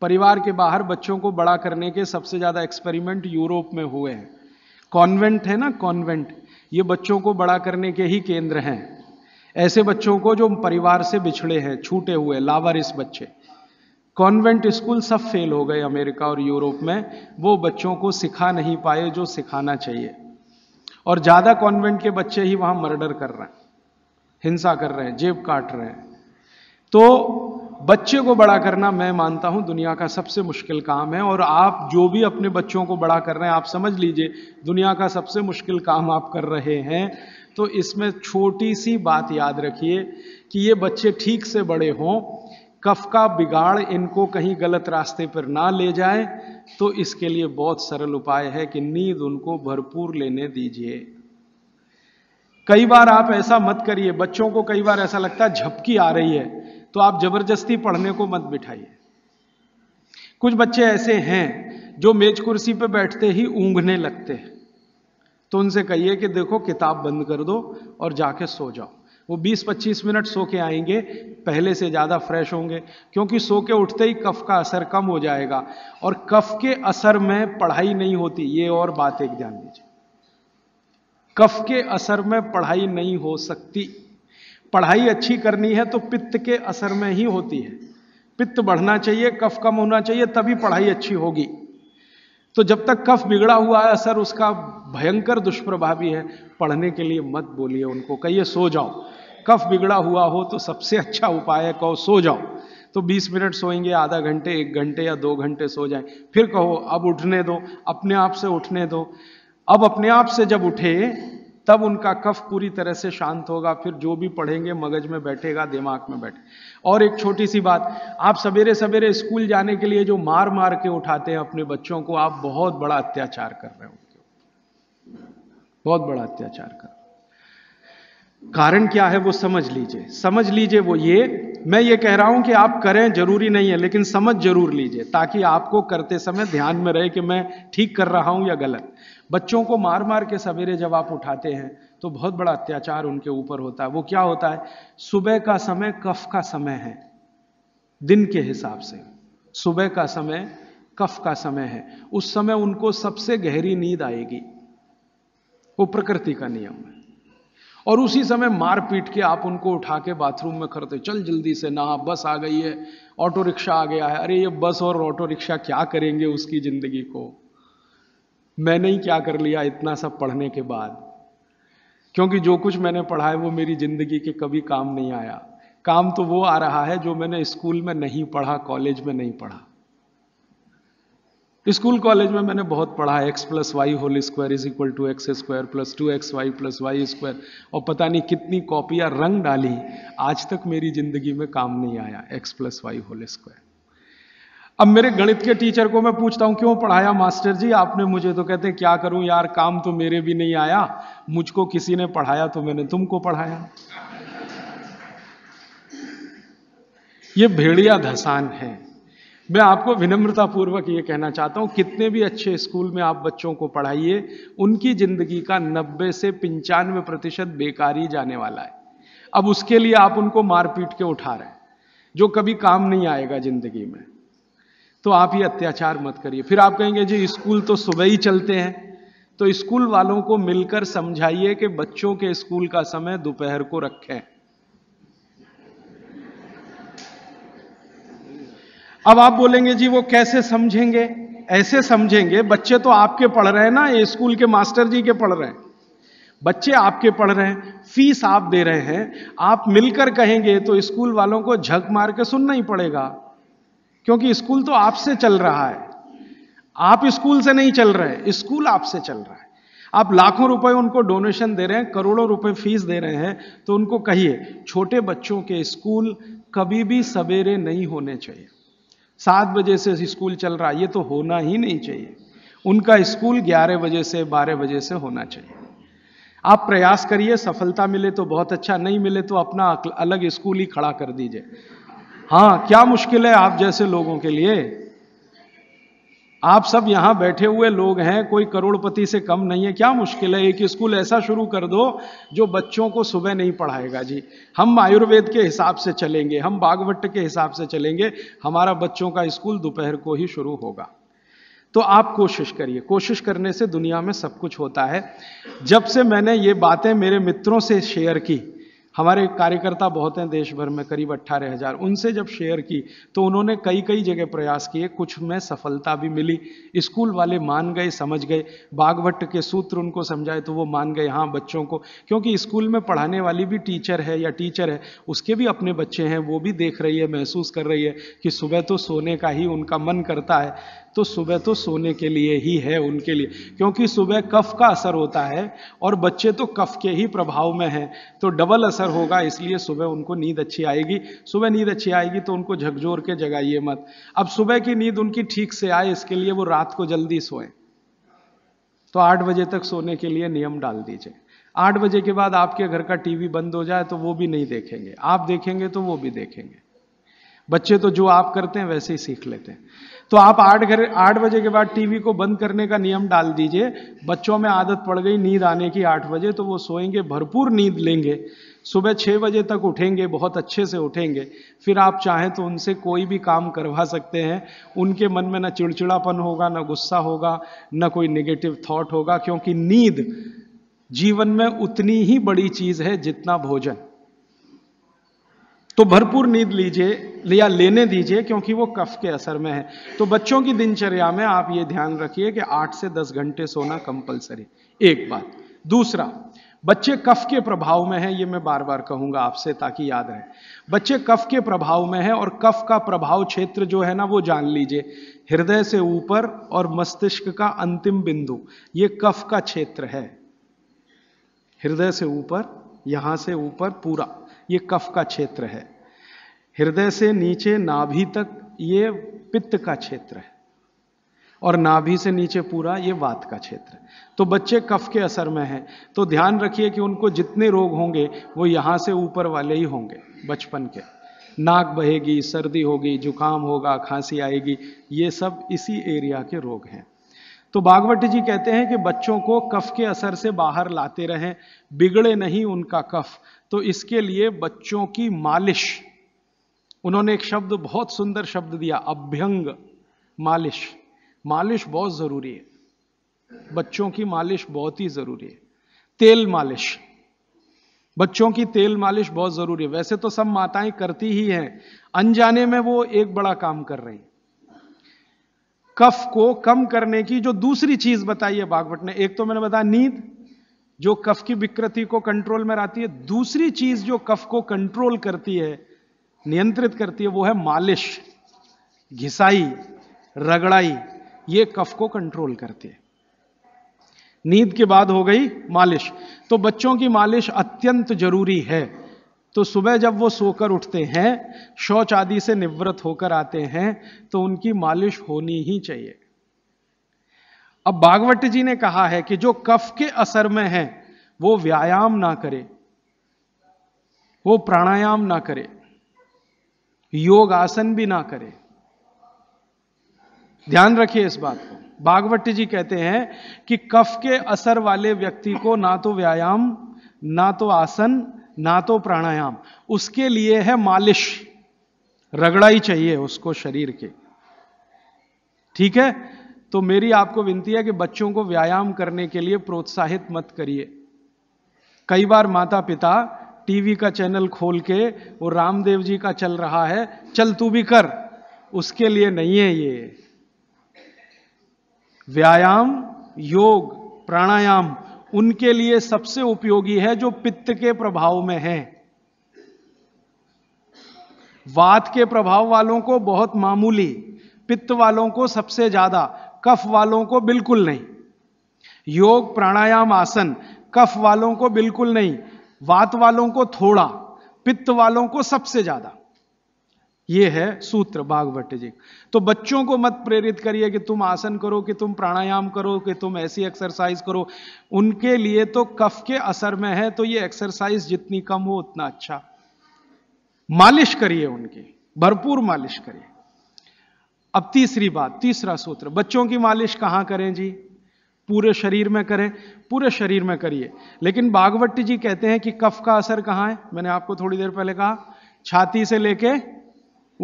परिवार के बाहर बच्चों को बड़ा करने के सबसे ज़्यादा एक्सपेरिमेंट यूरोप में हुए हैं कॉन्वेंट है ना कॉन्वेंट ये बच्चों को बड़ा करने के ही केंद्र हैं ऐसे बच्चों को जो परिवार से बिछड़े हैं छूटे हुए लावारिस बच्चे कॉन्वेंट स्कूल सब फेल हो गए अमेरिका और यूरोप में वो बच्चों को सिखा नहीं पाए जो सिखाना चाहिए और ज़्यादा कॉन्वेंट के बच्चे ही वहां मर्डर कर रहे हैं हिंसा कर रहे हैं जेब काट रहे हैं तो बच्चे को बड़ा करना मैं मानता हूं दुनिया का सबसे मुश्किल काम है और आप जो भी अपने बच्चों को बड़ा कर रहे हैं आप समझ लीजिए दुनिया का सबसे मुश्किल काम आप कर रहे हैं तो इसमें छोटी सी बात याद रखिए कि ये बच्चे ठीक से बड़े हों कफ का बिगाड़ इनको कहीं गलत रास्ते पर ना ले जाए तो इसके लिए बहुत सरल उपाय है कि नींद उनको भरपूर लेने दीजिए कई बार आप ऐसा मत करिए बच्चों को कई बार ऐसा लगता है झपकी आ रही है तो आप जबरदस्ती पढ़ने को मत बिठाइए कुछ बच्चे ऐसे हैं जो मेज कुर्सी पर बैठते ही ऊंघने लगते हैं तो उनसे कहिए कि देखो किताब बंद कर दो और जाके सो जाओ वो 20-25 मिनट सो के आएंगे पहले से ज़्यादा फ्रेश होंगे क्योंकि सो के उठते ही कफ का असर कम हो जाएगा और कफ के असर में पढ़ाई नहीं होती ये और बात एक ध्यान दीजिए कफ के असर में पढ़ाई नहीं हो सकती पढ़ाई अच्छी करनी है तो पित्त के असर में ही होती है पित्त बढ़ना चाहिए कफ कम होना चाहिए तभी पढ़ाई अच्छी होगी तो जब तक कफ बिगड़ा हुआ है असर उसका भयंकर दुष्प्रभावी है पढ़ने के लिए मत बोलिए उनको कहिए सो जाओ कफ बिगड़ा हुआ हो तो सबसे अच्छा उपाय है कहो सो जाओ तो 20 मिनट सोएंगे आधा घंटे एक घंटे या दो घंटे सो जाए फिर कहो अब उठने दो अपने आप से उठने दो अब अपने आप से जब उठे तब उनका कफ पूरी तरह से शांत होगा फिर जो भी पढ़ेंगे मगज में बैठेगा दिमाग में बैठे और एक छोटी सी बात आप सवेरे सवेरे स्कूल जाने के लिए जो मार मार के उठाते हैं अपने बच्चों को आप बहुत बड़ा अत्याचार कर रहे हो बहुत बड़ा अत्याचार कर कारण क्या है वो समझ लीजिए समझ लीजिए वो ये मैं ये कह रहा हूं कि आप करें जरूरी नहीं है लेकिन समझ जरूर लीजिए ताकि आपको करते समय ध्यान में रहे कि मैं ठीक कर रहा हूं या गलत बच्चों को मार मार के सवेरे जब आप उठाते हैं तो बहुत बड़ा अत्याचार उनके ऊपर होता है वो क्या होता है सुबह का समय कफ का समय है दिन के हिसाब से सुबह का समय कफ का समय है उस समय उनको सबसे गहरी नींद आएगी वो प्रकृति का नियम है और उसी समय मार पीट के आप उनको उठा के बाथरूम में करते चल जल्दी से ना बस आ गई है ऑटो रिक्शा आ गया है अरे ये बस और ऑटो रिक्शा क्या करेंगे उसकी ज़िंदगी को मैंने ही क्या कर लिया इतना सब पढ़ने के बाद क्योंकि जो कुछ मैंने पढ़ा है वो मेरी जिंदगी के कभी काम नहीं आया काम तो वो आ रहा है जो मैंने स्कूल में नहीं पढ़ा कॉलेज में नहीं पढ़ा स्कूल कॉलेज में मैंने बहुत पढ़ा X plus Y whole square is equal to X square plus two X Y plus Y square और पता नहीं कितनी कॉपियां रंग डाली आज तक मेरी जिंदगी में काम नहीं आया X plus Y whole square अब मेरे गणित के टीचर को मैं पूछता हूं क्यों पढ़ाया मास्टर जी आपने मुझे तो कहते क्या करूं यार काम तो मेरे भी नहीं आया मुझको किसी ने पढ़ाया तो मैंने तुमको पढ़ाया ये भेड़िया धसान है मैं आपको विनम्रतापूर्वक ये कहना चाहता हूं कितने भी अच्छे स्कूल में आप बच्चों को पढ़ाइए उनकी जिंदगी का 90 से पंचानवे प्रतिशत बेकारी जाने वाला है अब उसके लिए आप उनको मारपीट के उठा रहे हैं जो कभी काम नहीं आएगा जिंदगी में तो आप ये अत्याचार मत करिए फिर आप कहेंगे जी स्कूल तो सुबह ही चलते हैं तो स्कूल वालों को मिलकर समझाइए कि बच्चों के स्कूल का समय दोपहर को रखें अब आप बोलेंगे जी वो कैसे समझेंगे ऐसे समझेंगे बच्चे तो आपके पढ़ रहे हैं ना ये स्कूल के मास्टर जी के पढ़ रहे हैं बच्चे आपके पढ़ रहे हैं फीस आप दे रहे हैं आप मिलकर कहेंगे तो स्कूल वालों को झक मार के सुनना ही पड़ेगा क्योंकि स्कूल तो आपसे चल रहा है आप स्कूल से नहीं चल रहे स्कूल आपसे चल रहा है आप लाखों रुपए उनको डोनेशन दे रहे हैं करोड़ों रुपए फीस दे रहे हैं तो उनको कहिए छोटे बच्चों के स्कूल कभी भी सवेरे नहीं होने चाहिए सात बजे से स्कूल चल रहा है ये तो होना ही नहीं चाहिए उनका स्कूल ग्यारह बजे से बारह बजे से होना चाहिए आप प्रयास करिए सफलता मिले तो बहुत अच्छा नहीं मिले तो अपना अलग स्कूल ही खड़ा कर दीजिए हाँ क्या मुश्किल है आप जैसे लोगों के लिए आप सब यहां बैठे हुए लोग हैं कोई करोड़पति से कम नहीं है क्या मुश्किल है एक स्कूल ऐसा शुरू कर दो जो बच्चों को सुबह नहीं पढ़ाएगा जी हम आयुर्वेद के हिसाब से चलेंगे हम बागवट के हिसाब से चलेंगे हमारा बच्चों का स्कूल दोपहर को ही शुरू होगा तो आप कोशिश करिए कोशिश करने से दुनिया में सब कुछ होता है जब से मैंने ये बातें मेरे मित्रों से शेयर की हमारे कार्यकर्ता बहुत हैं देश भर में करीब अट्ठारह हज़ार उनसे जब शेयर की तो उन्होंने कई कई जगह प्रयास किए कुछ में सफलता भी मिली स्कूल वाले मान गए समझ गए बागवट के सूत्र उनको समझाए तो वो मान गए हाँ बच्चों को क्योंकि स्कूल में पढ़ाने वाली भी टीचर है या टीचर है उसके भी अपने बच्चे हैं वो भी देख रही है महसूस कर रही है कि सुबह तो सोने का ही उनका मन करता है तो सुबह तो सोने के लिए ही है उनके लिए क्योंकि सुबह कफ का असर होता है और बच्चे तो कफ के ही प्रभाव में हैं तो डबल असर होगा इसलिए सुबह उनको नींद अच्छी आएगी सुबह नींद अच्छी आएगी तो उनको झकझोर के जगाइए मत अब सुबह की नींद उनकी ठीक से आए इसके लिए वो रात को जल्दी सोएं तो आठ बजे तक सोने के लिए नियम डाल दीजिए आठ बजे के बाद आपके घर का टीवी बंद हो जाए तो वो भी नहीं देखेंगे आप देखेंगे तो वो भी देखेंगे बच्चे तो जो आप करते हैं वैसे ही सीख लेते हैं तो आप आठ घर आठ बजे के बाद टीवी को बंद करने का नियम डाल दीजिए बच्चों में आदत पड़ गई नींद आने की आठ बजे तो वो सोएंगे भरपूर नींद लेंगे सुबह छः बजे तक उठेंगे बहुत अच्छे से उठेंगे फिर आप चाहें तो उनसे कोई भी काम करवा सकते हैं उनके मन में ना चिड़चिड़ापन होगा ना गुस्सा होगा ना कोई निगेटिव थाट होगा क्योंकि नींद जीवन में उतनी ही बड़ी चीज़ है जितना भोजन तो भरपूर नींद लीजिए या लेने दीजिए क्योंकि वो कफ के असर में है तो बच्चों की दिनचर्या में आप ये ध्यान रखिए कि आठ से दस घंटे सोना कंपलसरी एक बात दूसरा बच्चे कफ के प्रभाव में है ये मैं बार बार कहूंगा आपसे ताकि याद रहे बच्चे कफ के प्रभाव में है और कफ का प्रभाव क्षेत्र जो है ना वो जान लीजिए हृदय से ऊपर और मस्तिष्क का अंतिम बिंदु ये कफ का क्षेत्र है हृदय से ऊपर यहां से ऊपर पूरा ये कफ का क्षेत्र है हृदय से नीचे नाभि तक ये पित्त का क्षेत्र है और नाभि से नीचे पूरा ये वात का क्षेत्र तो बच्चे कफ के असर में हैं तो ध्यान रखिए कि उनको जितने रोग होंगे वो यहाँ से ऊपर वाले ही होंगे बचपन के नाक बहेगी सर्दी होगी जुकाम होगा खांसी आएगी ये सब इसी एरिया के रोग हैं तो बागवट जी कहते हैं कि बच्चों को कफ के असर से बाहर लाते रहें बिगड़े नहीं उनका कफ तो इसके लिए बच्चों की मालिश उन्होंने एक शब्द बहुत सुंदर शब्द दिया अभ्यंग मालिश मालिश बहुत ज़रूरी है बच्चों की मालिश बहुत ही ज़रूरी है तेल मालिश बच्चों की तेल मालिश बहुत ज़रूरी है वैसे तो सब माताएं करती ही हैं अनजाने में वो एक बड़ा काम कर रही कफ को कम करने की जो दूसरी चीज़ बताई है बागवट ने एक तो मैंने बताया नींद जो कफ की विकृति को कंट्रोल में रहती है दूसरी चीज जो कफ को कंट्रोल करती है नियंत्रित करती है वो है मालिश घिसाई रगड़ाई ये कफ को कंट्रोल करती है नींद के बाद हो गई मालिश तो बच्चों की मालिश अत्यंत जरूरी है तो सुबह जब वो सोकर उठते हैं शौच आदि से निवृत्त होकर आते हैं तो उनकी मालिश होनी ही चाहिए अब भागवत जी ने कहा है कि जो कफ के असर में है वो व्यायाम ना करे वो प्राणायाम ना करे योग आसन भी ना करे ध्यान रखिए इस बात को भागवत जी कहते हैं कि कफ के असर वाले व्यक्ति को ना तो व्यायाम ना तो आसन ना तो प्राणायाम उसके लिए है मालिश रगड़ाई चाहिए उसको शरीर के ठीक है तो मेरी आपको विनती है कि बच्चों को व्यायाम करने के लिए प्रोत्साहित मत करिए कई बार माता पिता टीवी का चैनल खोल के वो रामदेव जी का चल रहा है चल तू भी कर उसके लिए नहीं है ये व्यायाम योग प्राणायाम उनके लिए सबसे उपयोगी है जो पित्त के प्रभाव में है वात के प्रभाव वालों को बहुत मामूली पित्त वालों को सबसे ज्यादा कफ वालों को बिल्कुल नहीं योग प्राणायाम आसन कफ वालों को बिल्कुल नहीं वात वालों को थोड़ा पित्त वालों को सबसे ज्यादा यह है सूत्र भागवत जी तो बच्चों को मत प्रेरित करिए कि तुम आसन करो कि तुम प्राणायाम करो कि तुम ऐसी एक्सरसाइज करो उनके लिए तो कफ के असर में है तो ये एक्सरसाइज जितनी कम हो उतना अच्छा मालिश करिए उनकी भरपूर मालिश करिए अब तीसरी बात तीसरा सूत्र बच्चों की मालिश कहाँ करें जी पूरे शरीर में करें पूरे शरीर में करिए लेकिन बागवट्टी जी कहते हैं कि कफ का असर कहाँ है मैंने आपको थोड़ी देर पहले कहा छाती से लेके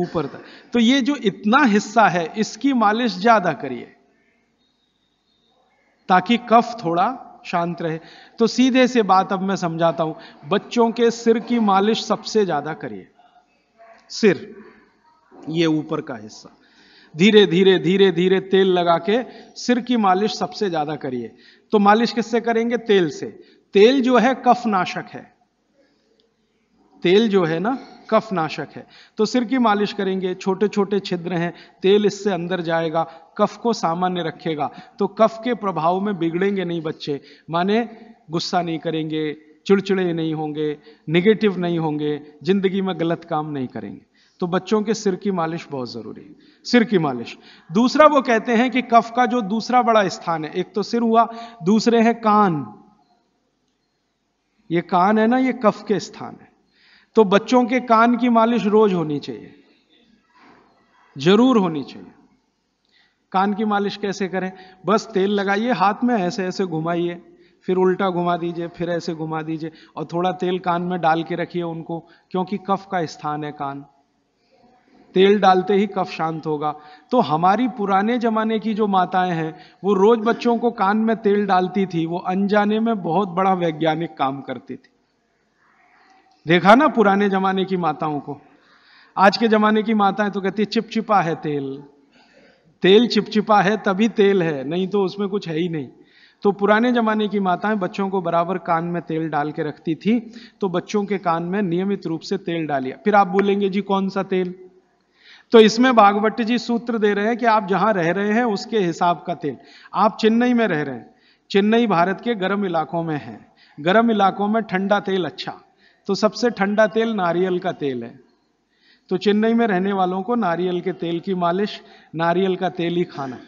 ऊपर तक तो ये जो इतना हिस्सा है इसकी मालिश ज्यादा करिए ताकि कफ थोड़ा शांत रहे तो सीधे से बात अब मैं समझाता हूं बच्चों के सिर की मालिश सबसे ज्यादा करिए सिर ये ऊपर का हिस्सा धीरे धीरे धीरे धीरे तेल लगा के सिर की मालिश सबसे ज्यादा करिए तो मालिश किससे करेंगे तेल से तेल जो है कफ नाशक है तेल जो है ना कफ नाशक है तो सिर की मालिश करेंगे छोटे छोटे छिद्र हैं तेल इससे अंदर जाएगा कफ को सामान्य रखेगा तो कफ के प्रभाव में बिगड़ेंगे नहीं बच्चे माने गुस्सा नहीं करेंगे चिड़चिड़े नहीं होंगे निगेटिव नहीं होंगे जिंदगी में गलत काम नहीं करेंगे तो बच्चों के सिर की मालिश बहुत ज़रूरी है सिर की मालिश दूसरा वो कहते हैं कि कफ का जो दूसरा बड़ा स्थान है एक तो सिर हुआ दूसरे है कान ये कान है ना ये कफ के स्थान है तो बच्चों के कान की मालिश रोज होनी चाहिए जरूर होनी चाहिए कान की मालिश कैसे करें बस तेल लगाइए हाथ में ऐसे ऐसे घुमाइए फिर उल्टा घुमा दीजिए फिर ऐसे घुमा दीजिए और थोड़ा तेल कान में डाल के रखिए उनको क्योंकि कफ का स्थान है कान तेल डालते ही कफ शांत होगा तो हमारी पुराने ज़माने की जो माताएं हैं वो रोज़ बच्चों को कान में तेल डालती थी वो अनजाने में बहुत बड़ा वैज्ञानिक काम करती थी देखा ना पुराने ज़माने की माताओं को आज के ज़माने की माताएं तो कहती है चिपचिपा है तेल तेल चिपचिपा है तभी तेल है नहीं तो उसमें कुछ है ही नहीं तो पुराने जमाने की माताएं बच्चों को बराबर कान में तेल डाल के रखती थी तो बच्चों के कान में नियमित रूप से तेल डालिया फिर आप बोलेंगे जी कौन सा तेल तो इसमें भागवत जी सूत्र दे रहे हैं कि आप जहां रह रहे हैं उसके हिसाब का तेल आप चेन्नई में रह रहे हैं चेन्नई भारत के गर्म इलाकों में है गर्म इलाकों में ठंडा तेल अच्छा तो सबसे ठंडा तेल नारियल का तेल है तो चेन्नई में रहने वालों को नारियल के तेल की मालिश नारियल का तेल ही खाना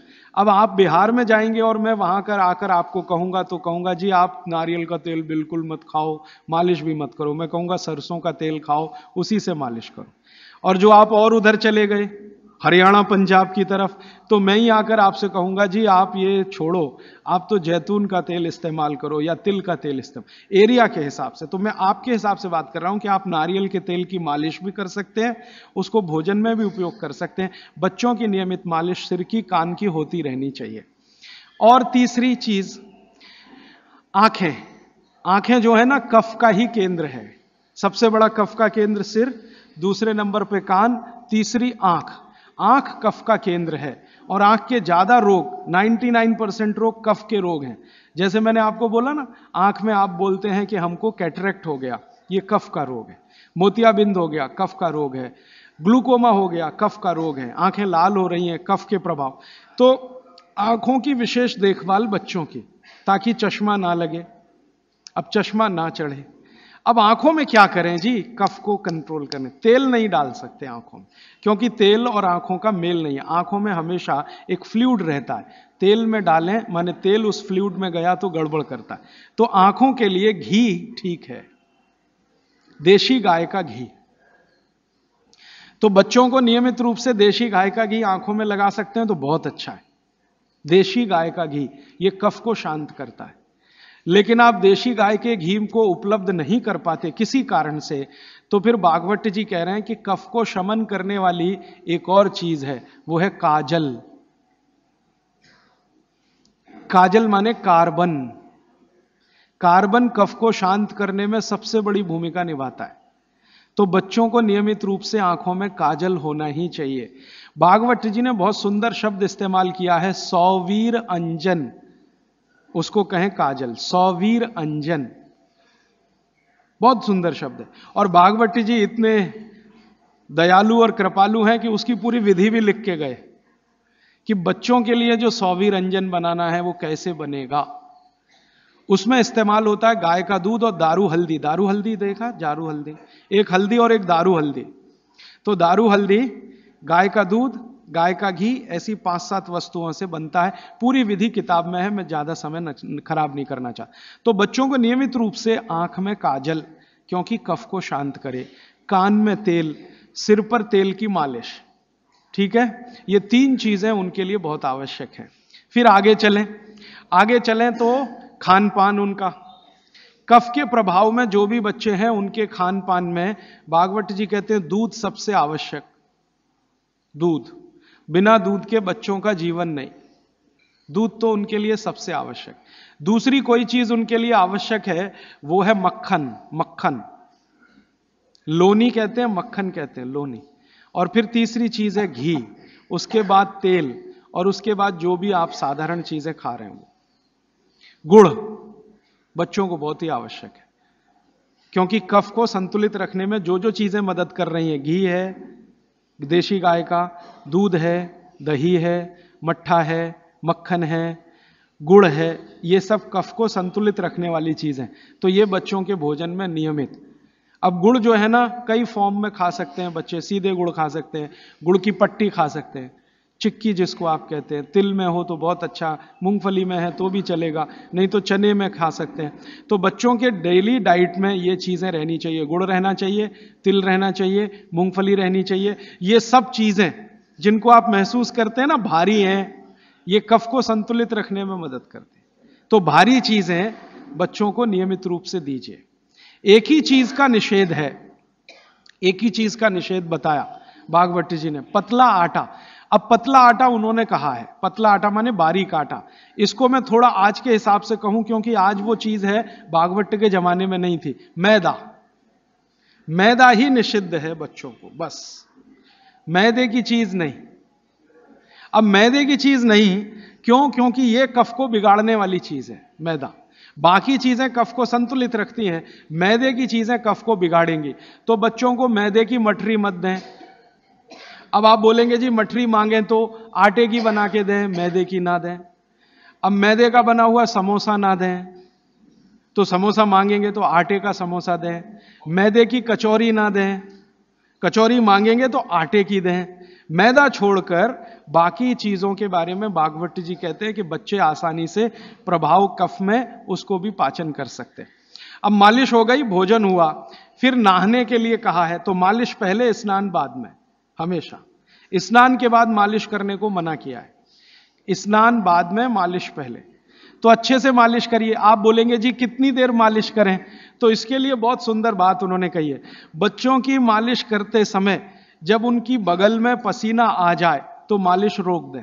अब आप बिहार में जाएंगे और मैं वहां कर आकर आपको कहूंगा तो कहूंगा जी आप नारियल का तेल बिल्कुल मत खाओ मालिश भी मत करो मैं कहूंगा सरसों का तेल खाओ उसी से मालिश करो और जो आप और उधर चले गए हरियाणा पंजाब की तरफ तो मैं ही आकर आपसे कहूंगा जी आप ये छोड़ो आप तो जैतून का तेल इस्तेमाल करो या तिल का तेल इस्तेमाल एरिया के हिसाब से तो मैं आपके हिसाब से बात कर रहा हूं कि आप नारियल के तेल की मालिश भी कर सकते हैं उसको भोजन में भी उपयोग कर सकते हैं बच्चों की नियमित मालिश सिर की कान की होती रहनी चाहिए और तीसरी चीज़ आंखें आंखें जो है ना कफ का ही केंद्र है सबसे बड़ा कफ का केंद्र सिर दूसरे नंबर पे कान तीसरी आंख आंख कफ का केंद्र है और आंख के ज़्यादा रोग 99 परसेंट रोग कफ के रोग हैं जैसे मैंने आपको बोला ना आंख में आप बोलते हैं कि हमको कैटरेक्ट हो गया ये कफ का रोग है मोतियाबिंद हो गया कफ का रोग है ग्लूकोमा हो गया कफ का रोग है आंखें लाल हो रही हैं कफ के प्रभाव तो आंखों की विशेष देखभाल बच्चों की ताकि चश्मा ना लगे अब चश्मा ना चढ़े अब आंखों में क्या करें जी कफ को कंट्रोल करें तेल नहीं डाल सकते आंखों में क्योंकि तेल और आंखों का मेल नहीं है आंखों में हमेशा एक फ्लूड रहता है तेल में डालें माने तेल उस फ्लूड में गया तो गड़बड़ करता है तो आंखों के लिए घी ठीक है देशी गाय का घी तो बच्चों को नियमित रूप से देशी गाय का घी आंखों में लगा सकते हैं तो बहुत अच्छा है देशी गाय का घी ये कफ को शांत करता है लेकिन आप देशी गाय के घी को उपलब्ध नहीं कर पाते किसी कारण से तो फिर बागवट जी कह रहे हैं कि कफ को शमन करने वाली एक और चीज है वो है काजल काजल माने कार्बन कार्बन कफ को शांत करने में सबसे बड़ी भूमिका निभाता है तो बच्चों को नियमित रूप से आंखों में काजल होना ही चाहिए भागवत जी ने बहुत सुंदर शब्द इस्तेमाल किया है सौवीर अंजन उसको कहें काजल सौवीर अंजन बहुत सुंदर शब्द है और बागवती जी इतने दयालु और कृपालु हैं कि उसकी पूरी विधि भी लिख के गए कि बच्चों के लिए जो सौवीर अंजन बनाना है वो कैसे बनेगा उसमें इस्तेमाल होता है गाय का दूध और दारू हल्दी दारू हल्दी देखा दारू हल्दी एक हल्दी और एक दारू हल्दी तो दारू हल्दी गाय का दूध गाय का घी ऐसी पांच सात वस्तुओं से बनता है पूरी विधि किताब में है मैं ज़्यादा समय खराब नहीं करना चाहता तो बच्चों को नियमित रूप से आंख में काजल क्योंकि कफ को शांत करे कान में तेल सिर पर तेल की मालिश ठीक है ये तीन चीज़ें उनके लिए बहुत आवश्यक है फिर आगे चलें आगे चलें तो खान पान उनका कफ के प्रभाव में जो भी बच्चे हैं उनके खान पान में भागवत जी कहते हैं दूध सबसे आवश्यक दूध बिना दूध के बच्चों का जीवन नहीं दूध तो उनके लिए सबसे आवश्यक दूसरी कोई चीज उनके लिए आवश्यक है वो है मक्खन मक्खन लोनी कहते हैं मक्खन कहते हैं लोनी और फिर तीसरी चीज है घी उसके बाद तेल और उसके बाद जो भी आप साधारण चीजें खा रहे हो गुड़ बच्चों को बहुत ही आवश्यक है क्योंकि कफ को संतुलित रखने में जो जो चीजें मदद कर रही हैं घी है देशी गाय का दूध है दही है मट्ठा है मक्खन है गुड़ है ये सब कफ को संतुलित रखने वाली चीज़ है तो ये बच्चों के भोजन में नियमित अब गुड़ जो है ना कई फॉर्म में खा सकते हैं बच्चे सीधे गुड़ खा सकते हैं गुड़ की पट्टी खा सकते हैं चिक्की जिसको आप कहते हैं तिल में हो तो बहुत अच्छा मूंगफली में है तो भी चलेगा नहीं तो चने में खा सकते हैं तो बच्चों के डेली डाइट में ये चीज़ें रहनी चाहिए गुड़ रहना चाहिए तिल रहना चाहिए मूंगफली रहनी चाहिए ये सब चीज़ें जिनको आप महसूस करते हैं ना भारी हैं ये कफ को संतुलित रखने में मदद करते हैं तो भारी चीजें बच्चों को नियमित रूप से दीजिए एक ही चीज का निषेध है एक ही चीज का निषेध बताया बागवटी जी ने पतला आटा अब पतला आटा उन्होंने कहा है पतला आटा माने बारीक आटा इसको मैं थोड़ा आज के हिसाब से कहूं क्योंकि आज वो चीज है बागवट के जमाने में नहीं थी मैदा मैदा ही निषिद्ध है बच्चों को बस मैदे की चीज नहीं अब मैदे की चीज नहीं क्यों क्योंकि ये कफ को बिगाड़ने वाली चीज है मैदा बाकी चीजें कफ को संतुलित रखती हैं मैदे की चीजें कफ को बिगाड़ेंगी तो बच्चों को मैदे की मठरी मत दें अब आप बोलेंगे जी मठरी मांगे तो आटे की बना के दें मैदे की ना दें अब मैदे का बना हुआ समोसा ना दें तो समोसा मांगेंगे तो आटे का समोसा दें मैदे की कचौरी ना दें कचौरी मांगेंगे तो आटे की दें मैदा छोड़कर बाकी चीज़ों के बारे में बागवट जी कहते हैं कि बच्चे आसानी से प्रभाव कफ में उसको भी पाचन कर सकते हैं अब मालिश हो गई भोजन हुआ फिर नहाने के लिए कहा है तो मालिश पहले स्नान बाद में हमेशा स्नान के बाद मालिश करने को मना किया है स्नान बाद में मालिश पहले तो अच्छे से मालिश करिए आप बोलेंगे जी कितनी देर मालिश करें तो इसके लिए बहुत सुंदर बात उन्होंने कही है बच्चों की मालिश करते समय जब उनकी बगल में पसीना आ जाए तो मालिश रोक दें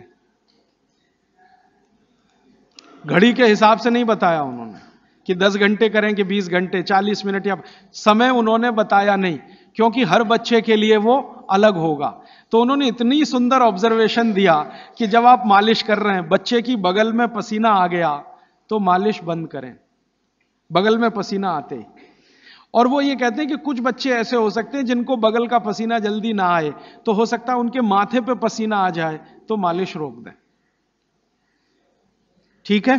घड़ी के हिसाब से नहीं बताया उन्होंने कि 10 घंटे करें कि 20 घंटे 40 मिनट या समय उन्होंने बताया नहीं क्योंकि हर बच्चे के लिए वो अलग होगा तो उन्होंने इतनी सुंदर ऑब्जर्वेशन दिया कि जब आप मालिश कर रहे हैं बच्चे की बगल में पसीना आ गया तो मालिश बंद करें बगल में पसीना आते ही और वो ये कहते हैं कि कुछ बच्चे ऐसे हो सकते हैं जिनको बगल का पसीना जल्दी ना आए तो हो सकता है उनके माथे पे पसीना आ जाए तो मालिश रोक दें ठीक है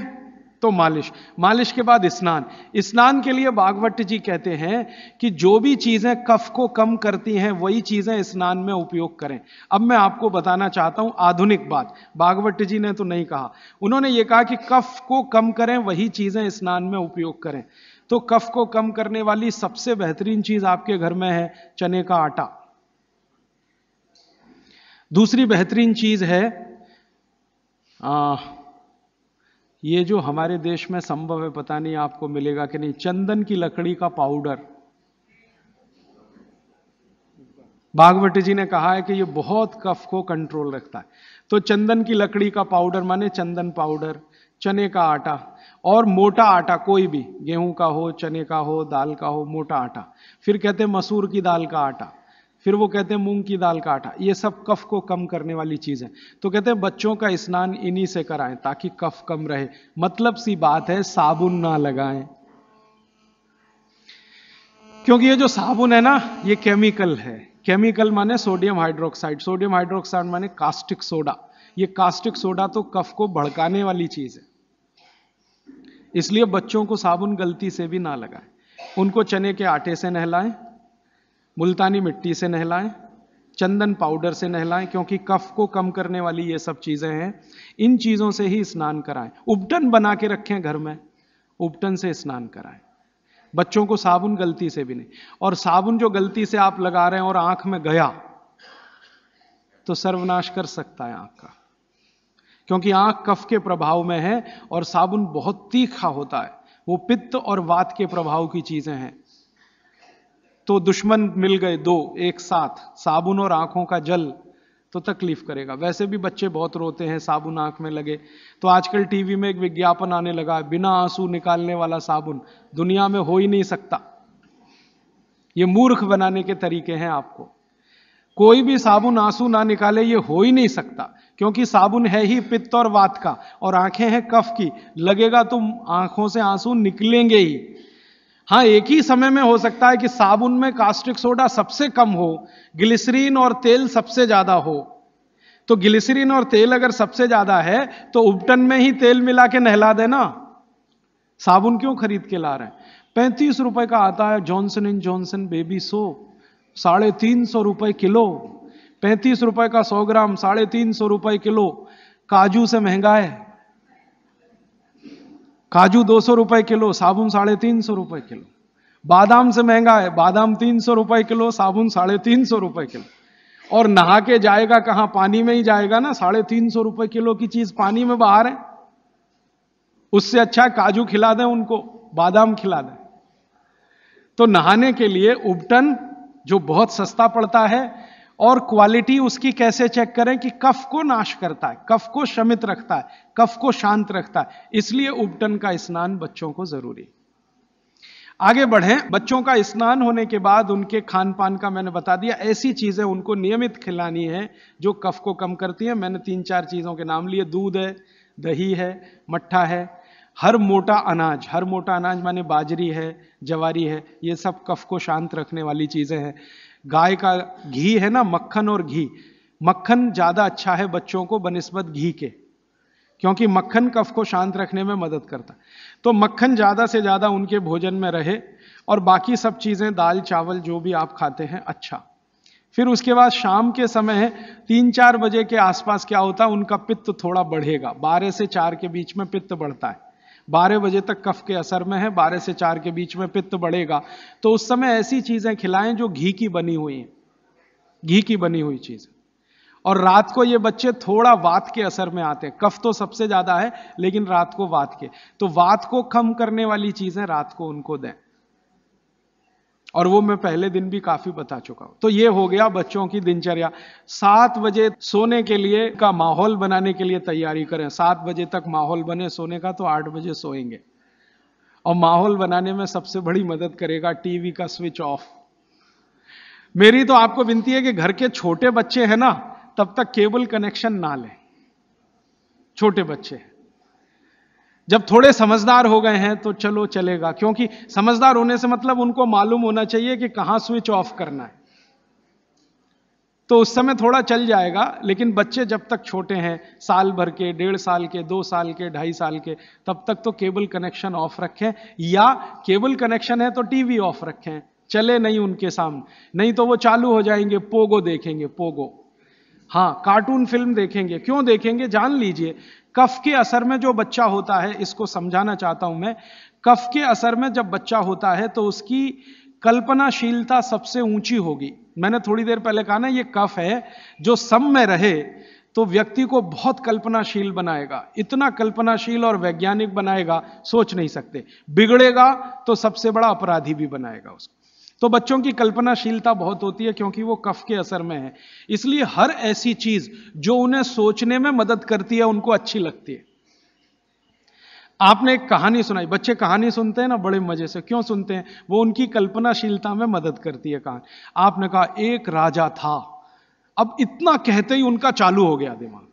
तो मालिश मालिश के बाद स्नान स्नान के लिए भागवत जी कहते हैं कि जो भी चीज़ें कफ को कम करती हैं वही चीज़ें स्नान में उपयोग करें अब मैं आपको बताना चाहता हूं आधुनिक बात भागवत जी ने तो नहीं कहा उन्होंने ये कहा कि कफ को कम करें वही चीज़ें स्नान में उपयोग करें तो कफ को कम करने वाली सबसे बेहतरीन चीज़ आपके घर में है चने का आटा दूसरी बेहतरीन चीज़ है आ, ये जो हमारे देश में संभव है पता नहीं आपको मिलेगा कि नहीं चंदन की लकड़ी का पाउडर भागवती जी ने कहा है कि ये बहुत कफ को कंट्रोल रखता है तो चंदन की लकड़ी का पाउडर माने चंदन पाउडर चने का आटा और मोटा आटा कोई भी गेहूं का हो चने का हो दाल का हो मोटा आटा फिर कहते मसूर की दाल का आटा फिर वो कहते हैं मूंग की दाल का आटा ये सब कफ को कम करने वाली चीज़ है तो कहते हैं बच्चों का स्नान इन्हीं से कराएं ताकि कफ कम रहे मतलब सी बात है साबुन ना लगाएं क्योंकि ये जो साबुन है ना ये केमिकल है केमिकल माने सोडियम हाइड्रोक्साइड सोडियम हाइड्रोक्साइड माने कास्टिक सोडा ये कास्टिक सोडा तो कफ को भड़काने वाली चीज है इसलिए बच्चों को साबुन गलती से भी ना लगाएं उनको चने के आटे से नहलाएं मुल्तानी मिट्टी से नहलाएं चंदन पाउडर से नहलाएं क्योंकि कफ को कम करने वाली ये सब चीज़ें हैं इन चीज़ों से ही स्नान कराएं उपटन बना के रखें घर में उपटन से स्नान कराएं बच्चों को साबुन गलती से भी नहीं और साबुन जो गलती से आप लगा रहे हैं और आंख में गया तो सर्वनाश कर सकता है आंख का क्योंकि आंख कफ के प्रभाव में है और साबुन बहुत तीखा होता है वो पित्त और वात के प्रभाव की चीजें हैं तो दुश्मन मिल गए दो एक साथ साबुन और आंखों का जल तो तकलीफ करेगा वैसे भी बच्चे बहुत रोते हैं साबुन आंख में लगे तो आजकल टीवी में एक विज्ञापन आने लगा बिना आंसू निकालने वाला साबुन दुनिया में हो ही नहीं सकता ये मूर्ख बनाने के तरीके हैं आपको कोई भी साबुन आंसू ना निकाले ये हो ही नहीं सकता क्योंकि साबुन है ही पित्त और वात का और आंखें हैं कफ की लगेगा तो आंखों से आंसू निकलेंगे ही हाँ एक ही समय में हो सकता है कि साबुन में कास्टिक सोडा सबसे कम हो ग्लिसरीन और तेल सबसे ज्यादा हो तो ग्लिसरीन और तेल अगर सबसे ज्यादा है तो उपटन में ही तेल मिला के नहला देना साबुन क्यों खरीद के ला रहे हैं पैंतीस रुपए का आता है Johnson and Johnson baby soap साढ़े तीन सौ रुपए किलो पैंतीस रुपए का सौ ग्राम साढ़े तीन सौ रुपए किलो काजू से महंगा है काजू दो सौ रुपए किलो साबुन साढ़े तीन सौ रुपए किलो बादाम से महंगा है बादाम तीन सौ रुपए किलो साबुन साढ़े तीन सौ रुपए किलो और नहा के जाएगा कहां पानी में ही जाएगा ना साढ़े तीन सौ रुपए किलो की चीज पानी में बाहर है उससे अच्छा काजू खिला दें उनको बादाम खिला दें तो नहाने के लिए उबटन जो बहुत सस्ता पड़ता है और क्वालिटी उसकी कैसे चेक करें कि कफ को नाश करता है कफ को शमित रखता है कफ को शांत रखता है इसलिए उपटन का स्नान बच्चों को जरूरी आगे बढ़े बच्चों का स्नान होने के बाद उनके खान पान का मैंने बता दिया ऐसी चीजें उनको नियमित खिलानी है जो कफ को कम करती है मैंने तीन चार चीजों के नाम लिए दूध है दही है मट्ठा है हर मोटा अनाज हर मोटा अनाज माने बाजरी है जवारी है ये सब कफ को शांत रखने वाली चीज़ें हैं गाय का घी है ना मक्खन और घी मक्खन ज़्यादा अच्छा है बच्चों को बनस्बत घी के क्योंकि मक्खन कफ को शांत रखने में मदद करता तो मक्खन ज़्यादा से ज़्यादा उनके भोजन में रहे और बाकी सब चीज़ें दाल चावल जो भी आप खाते हैं अच्छा फिर उसके बाद शाम के समय तीन चार बजे के आसपास क्या होता है उनका पित्त थोड़ा बढ़ेगा बारह से चार के बीच में पित्त बढ़ता है बारह बजे तक कफ के असर में है बारह से चार के बीच में पित्त बढ़ेगा तो उस समय ऐसी चीजें खिलाएं जो घी की बनी हुई हैं घी की बनी हुई चीज और रात को ये बच्चे थोड़ा वात के असर में आते हैं कफ तो सबसे ज्यादा है लेकिन रात को वात के तो वात को कम करने वाली चीजें रात को उनको दें और वो मैं पहले दिन भी काफी बता चुका हूं तो ये हो गया बच्चों की दिनचर्या सात बजे सोने के लिए का माहौल बनाने के लिए तैयारी करें सात बजे तक माहौल बने सोने का तो आठ बजे सोएंगे और माहौल बनाने में सबसे बड़ी मदद करेगा टीवी का स्विच ऑफ मेरी तो आपको विनती है कि घर के छोटे बच्चे हैं ना तब तक केबल कनेक्शन ना लें छोटे बच्चे हैं जब थोड़े समझदार हो गए हैं तो चलो चलेगा क्योंकि समझदार होने से मतलब उनको मालूम होना चाहिए कि कहां स्विच ऑफ करना है तो उस समय थोड़ा चल जाएगा लेकिन बच्चे जब तक छोटे हैं साल भर के डेढ़ साल के दो साल के ढाई साल के तब तक तो केबल कनेक्शन ऑफ रखें या केबल कनेक्शन है तो टीवी ऑफ रखें चले नहीं उनके सामने नहीं तो वो चालू हो जाएंगे पोगो देखेंगे पोगो हाँ कार्टून फिल्म देखेंगे क्यों देखेंगे जान लीजिए कफ के असर में जो बच्चा होता है इसको समझाना चाहता हूं मैं कफ के असर में जब बच्चा होता है तो उसकी कल्पनाशीलता सबसे ऊंची होगी मैंने थोड़ी देर पहले कहा ना ये कफ है जो सम में रहे तो व्यक्ति को बहुत कल्पनाशील बनाएगा इतना कल्पनाशील और वैज्ञानिक बनाएगा सोच नहीं सकते बिगड़ेगा तो सबसे बड़ा अपराधी भी बनाएगा उसको तो बच्चों की कल्पनाशीलता बहुत होती है क्योंकि वो कफ के असर में है इसलिए हर ऐसी चीज जो उन्हें सोचने में मदद करती है उनको अच्छी लगती है आपने एक कहानी सुनाई बच्चे कहानी सुनते हैं ना बड़े मजे से क्यों सुनते हैं वो उनकी कल्पनाशीलता में मदद करती है कहानी आपने कहा एक राजा था अब इतना कहते ही उनका चालू हो गया दिमाग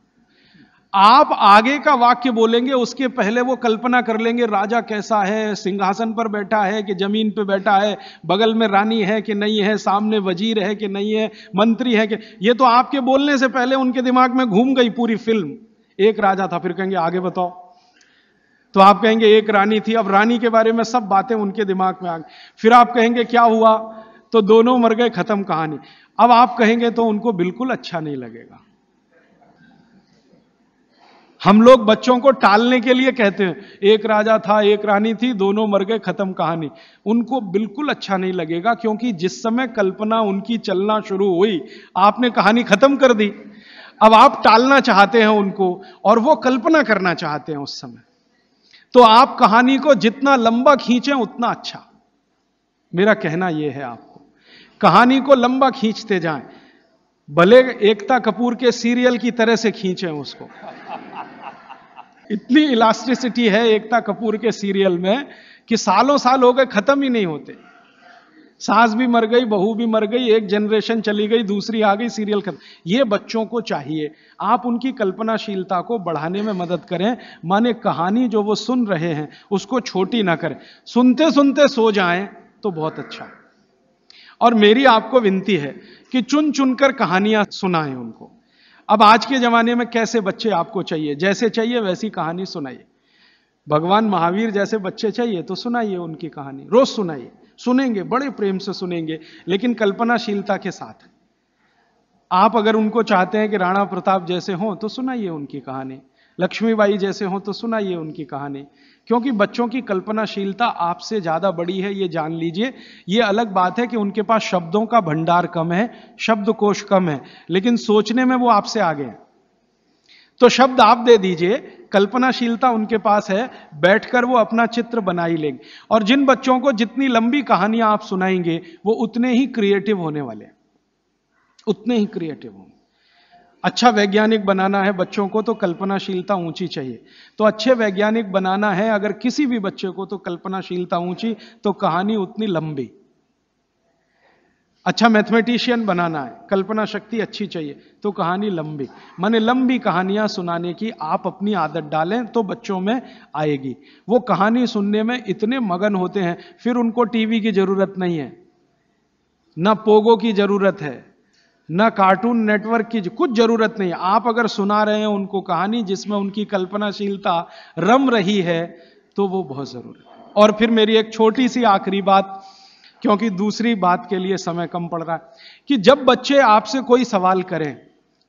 आप आगे का वाक्य बोलेंगे उसके पहले वो कल्पना कर लेंगे राजा कैसा है सिंहासन पर बैठा है कि जमीन पर बैठा है बगल में रानी है कि नहीं है सामने वजीर है कि नहीं है मंत्री है कि ये तो आपके बोलने से पहले उनके दिमाग में घूम गई पूरी फिल्म एक राजा था फिर कहेंगे आगे बताओ तो आप कहेंगे एक रानी थी अब रानी के बारे में सब बातें उनके दिमाग में आ गई फिर आप कहेंगे क्या हुआ तो दोनों मर गए खत्म कहानी अब आप कहेंगे तो उनको बिल्कुल अच्छा नहीं लगेगा हम लोग बच्चों को टालने के लिए कहते हैं एक राजा था एक रानी थी दोनों मर गए खत्म कहानी उनको बिल्कुल अच्छा नहीं लगेगा क्योंकि जिस समय कल्पना उनकी चलना शुरू हुई आपने कहानी खत्म कर दी अब आप टालना चाहते हैं उनको और वो कल्पना करना चाहते हैं उस समय तो आप कहानी को जितना लंबा खींचे उतना अच्छा मेरा कहना यह है आपको कहानी को लंबा खींचते जाएं भले एकता कपूर के सीरियल की तरह से खींचे उसको इतनी इलास्टिसिटी है एकता कपूर के सीरियल में कि सालों साल हो गए खत्म ही नहीं होते सास भी मर गई बहू भी मर गई एक जनरेशन चली गई दूसरी आ गई सीरियल खत्म ये बच्चों को चाहिए आप उनकी कल्पनाशीलता को बढ़ाने में मदद करें माने कहानी जो वो सुन रहे हैं उसको छोटी ना करें सुनते सुनते सो जाएं तो बहुत अच्छा और मेरी आपको विनती है कि चुन चुनकर कहानियां सुनाएं उनको अब आज के ज़माने में कैसे बच्चे आपको चाहिए जैसे चाहिए वैसी कहानी सुनाइए भगवान महावीर जैसे बच्चे चाहिए तो सुनाइए उनकी कहानी रोज सुनाइए सुनेंगे बड़े प्रेम से सुनेंगे लेकिन कल्पनाशीलता के साथ आप अगर उनको चाहते हैं कि राणा प्रताप जैसे हों तो सुनाइए उनकी कहानी लक्ष्मीबाई जैसे हों तो सुनाइए उनकी कहानी क्योंकि बच्चों की कल्पनाशीलता आपसे ज़्यादा बड़ी है ये जान लीजिए ये अलग बात है कि उनके पास शब्दों का भंडार कम है शब्द कोश कम है लेकिन सोचने में वो आपसे आगे हैं तो शब्द आप दे दीजिए कल्पनाशीलता उनके पास है बैठकर वो अपना चित्र बना ही लेंगे और जिन बच्चों को जितनी लंबी कहानियां आप सुनाएंगे वो उतने ही क्रिएटिव होने वाले हैं उतने ही क्रिएटिव होंगे अच्छा वैज्ञानिक बनाना है बच्चों को तो कल्पनाशीलता ऊंची चाहिए तो अच्छे वैज्ञानिक बनाना है अगर किसी भी बच्चे को तो कल्पनाशीलता ऊंची तो कहानी उतनी लंबी अच्छा मैथमेटिशियन बनाना है कल्पना शक्ति अच्छी चाहिए तो कहानी लंबी मैंने लंबी कहानियां सुनाने की आप अपनी आदत डालें तो बच्चों में आएगी वो कहानी सुनने में इतने मगन होते हैं फिर उनको टीवी की जरूरत नहीं है ना पोगो की जरूरत है न कार्टून नेटवर्क की कुछ जरूरत नहीं आप अगर सुना रहे हैं उनको कहानी जिसमें उनकी कल्पनाशीलता रम रही है तो वो बहुत जरूरी है और फिर मेरी एक छोटी सी आखिरी बात क्योंकि दूसरी बात के लिए समय कम पड़ रहा है कि जब बच्चे आपसे कोई सवाल करें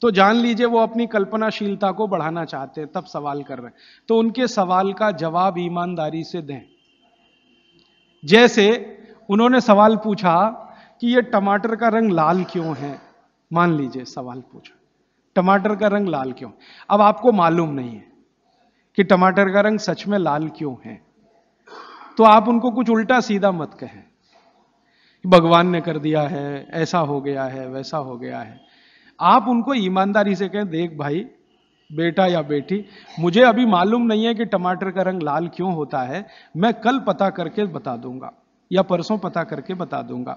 तो जान लीजिए वो अपनी कल्पनाशीलता को बढ़ाना चाहते हैं तब सवाल कर रहे हैं तो उनके सवाल का जवाब ईमानदारी से दें जैसे उन्होंने सवाल पूछा कि ये टमाटर का रंग लाल क्यों है मान लीजिए सवाल पूछो टमाटर का रंग लाल क्यों अब आपको मालूम नहीं है कि टमाटर का रंग सच में लाल क्यों है तो आप उनको कुछ उल्टा सीधा मत कहें भगवान ने कर दिया है ऐसा हो गया है वैसा हो गया है आप उनको ईमानदारी से कहें देख भाई बेटा या बेटी मुझे अभी मालूम नहीं है कि टमाटर का रंग लाल क्यों होता है मैं कल पता करके बता दूंगा या परसों पता करके बता दूंगा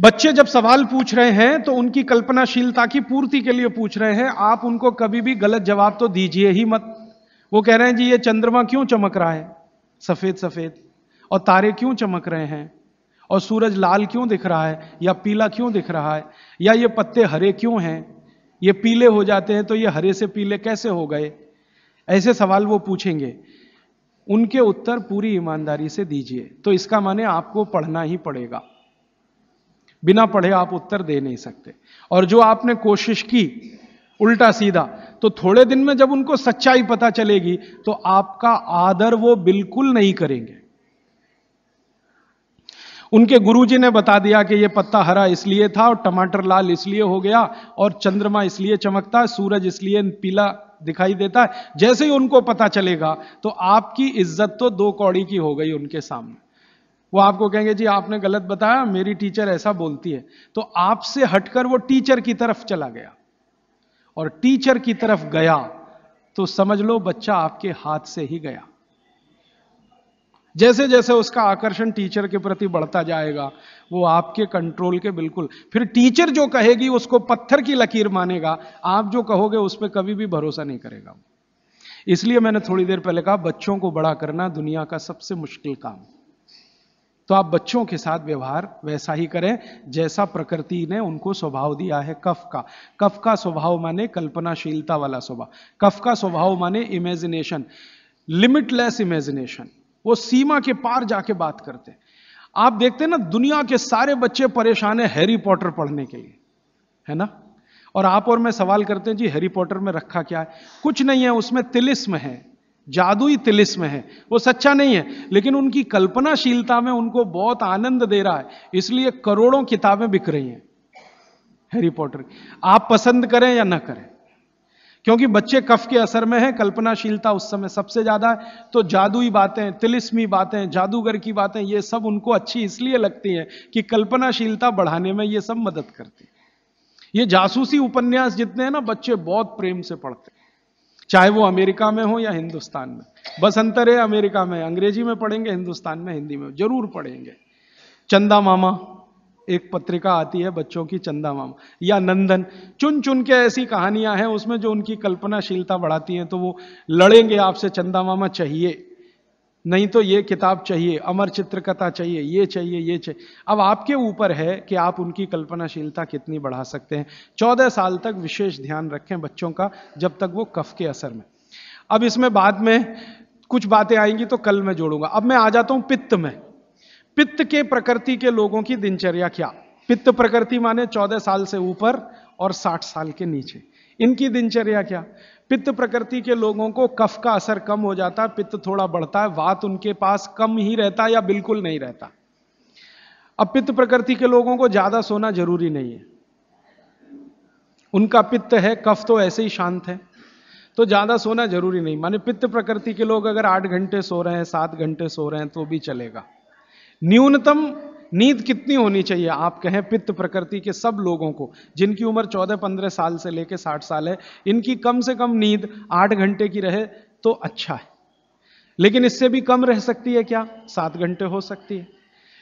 बच्चे जब सवाल पूछ रहे हैं तो उनकी कल्पनाशीलता की पूर्ति के लिए पूछ रहे हैं आप उनको कभी भी गलत जवाब तो दीजिए ही मत वो कह रहे हैं जी ये चंद्रमा क्यों चमक रहा है सफेद सफेद और तारे क्यों चमक रहे हैं और सूरज लाल क्यों दिख रहा है या पीला क्यों दिख रहा है या ये पत्ते हरे क्यों हैं ये पीले हो जाते हैं तो ये हरे से पीले कैसे हो गए ऐसे सवाल वो पूछेंगे उनके उत्तर पूरी ईमानदारी से दीजिए तो इसका माने आपको पढ़ना ही पड़ेगा बिना पढ़े आप उत्तर दे नहीं सकते और जो आपने कोशिश की उल्टा सीधा तो थोड़े दिन में जब उनको सच्चाई पता चलेगी तो आपका आदर वो बिल्कुल नहीं करेंगे उनके गुरुजी ने बता दिया कि ये पत्ता हरा इसलिए था और टमाटर लाल इसलिए हो गया और चंद्रमा इसलिए चमकता है सूरज इसलिए पीला दिखाई देता है जैसे ही उनको पता चलेगा तो आपकी इज्जत तो दो कौड़ी की हो गई उनके सामने वो आपको कहेंगे जी आपने गलत बताया मेरी टीचर ऐसा बोलती है तो आपसे हटकर वो टीचर की तरफ चला गया और टीचर की तरफ गया तो समझ लो बच्चा आपके हाथ से ही गया जैसे जैसे उसका आकर्षण टीचर के प्रति बढ़ता जाएगा वो आपके कंट्रोल के बिल्कुल फिर टीचर जो कहेगी उसको पत्थर की लकीर मानेगा आप जो कहोगे उस पर कभी भी भरोसा नहीं करेगा इसलिए मैंने थोड़ी देर पहले कहा बच्चों को बड़ा करना दुनिया का सबसे मुश्किल काम तो आप बच्चों के साथ व्यवहार वैसा ही करें जैसा प्रकृति ने उनको स्वभाव दिया है कफ का कफ का स्वभाव माने कल्पनाशीलता वाला स्वभाव कफ का स्वभाव माने इमेजिनेशन लिमिटलेस इमेजिनेशन वो सीमा के पार जाके बात करते आप देखते हैं ना दुनिया के सारे बच्चे परेशान है हैरी पॉटर पढ़ने के लिए है ना और आप और मैं सवाल करते हैं जी हैरी पॉटर में रखा क्या है कुछ नहीं है उसमें तिलिस्म है जादुई तिलिस्म है वो सच्चा नहीं है लेकिन उनकी कल्पनाशीलता में उनको बहुत आनंद दे रहा है इसलिए करोड़ों किताबें बिक रही हैं हैरी पॉटर आप पसंद करें या ना करें क्योंकि बच्चे कफ के असर में है कल्पनाशीलता उस समय सबसे ज्यादा है तो जादुई बातें तिलिस्मी बातें जादूगर की बातें ये सब उनको अच्छी इसलिए लगती हैं कि कल्पनाशीलता बढ़ाने में ये सब मदद करती है ये जासूसी उपन्यास जितने हैं ना बच्चे बहुत प्रेम से पढ़ते हैं चाहे वो अमेरिका में हो या हिंदुस्तान में बस अंतर है अमेरिका में अंग्रेजी में पढ़ेंगे हिंदुस्तान में हिंदी में जरूर पढ़ेंगे चंदा मामा एक पत्रिका आती है बच्चों की चंदा माम या नंदन चुन चुन के ऐसी कहानियां हैं उसमें जो उनकी कल्पनाशीलता बढ़ाती हैं तो वो लड़ेंगे आपसे चंदा मामा चाहिए नहीं तो ये किताब चाहिए अमर चित्रकथा चाहिए ये चाहिए ये चाहिए अब आपके ऊपर है कि आप उनकी कल्पनाशीलता कितनी बढ़ा सकते हैं चौदह साल तक विशेष ध्यान रखें बच्चों का जब तक वो कफ के असर में अब इसमें बाद में कुछ बातें आएंगी तो कल मैं जोड़ूंगा अब मैं आ जाता हूं पित्त में पित्त के प्रकृति के लोगों की दिनचर्या क्या पित्त प्रकृति माने चौदह साल से ऊपर और साठ साल के नीचे इनकी दिनचर्या क्या पित्त प्रकृति के लोगों को कफ का असर कम हो जाता है पित्त थोड़ा बढ़ता है वात उनके पास कम ही रहता है या बिल्कुल नहीं रहता अब पित्त प्रकृति के लोगों को ज्यादा सोना जरूरी नहीं है उनका पित्त है कफ तो ऐसे ही शांत है तो ज्यादा सोना जरूरी नहीं माने पित्त प्रकृति के लोग अगर आठ घंटे सो रहे हैं सात घंटे सो रहे हैं तो भी चलेगा न्यूनतम नींद कितनी होनी चाहिए आप कहें पित्त प्रकृति के सब लोगों को जिनकी उम्र 14-15 साल से लेकर 60 साल है इनकी कम से कम नींद 8 घंटे की रहे तो अच्छा है लेकिन इससे भी कम रह सकती है क्या सात घंटे हो सकती है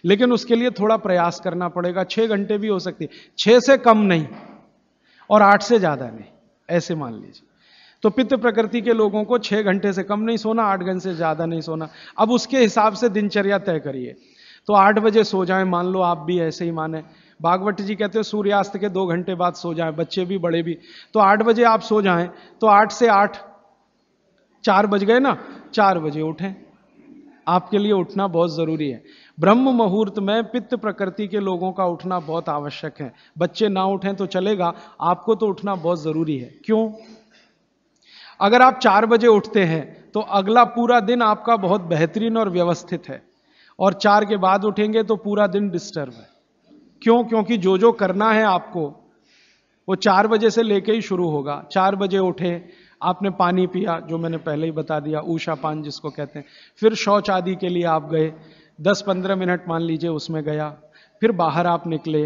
लेकिन उसके लिए थोड़ा प्रयास करना पड़ेगा छह घंटे भी हो सकती है छह से कम नहीं और आठ से ज्यादा नहीं ऐसे मान लीजिए तो पित्त प्रकृति के लोगों को छह घंटे से कम नहीं सोना आठ घंटे से ज्यादा नहीं सोना अब उसके हिसाब से दिनचर्या तय करिए तो आठ बजे सो जाएं मान लो आप भी ऐसे ही माने भागवत जी कहते हैं सूर्यास्त के दो घंटे बाद सो जाएं बच्चे भी बड़े भी तो आठ बजे आप सो जाएं तो आठ से आठ चार बज गए ना चार बजे उठें आपके लिए उठना बहुत ज़रूरी है ब्रह्म मुहूर्त में पित्त प्रकृति के लोगों का उठना बहुत आवश्यक है बच्चे ना उठें तो चलेगा आपको तो उठना बहुत ज़रूरी है क्यों अगर आप चार बजे उठते हैं तो अगला पूरा दिन आपका बहुत बेहतरीन और व्यवस्थित है और चार के बाद उठेंगे तो पूरा दिन डिस्टर्ब है क्यों क्योंकि जो जो करना है आपको वो चार बजे से लेके ही शुरू होगा चार बजे उठे आपने पानी पिया जो मैंने पहले ही बता दिया ऊषा पान जिसको कहते हैं फिर शौच आदि के लिए आप गए दस पंद्रह मिनट मान लीजिए उसमें गया फिर बाहर आप निकले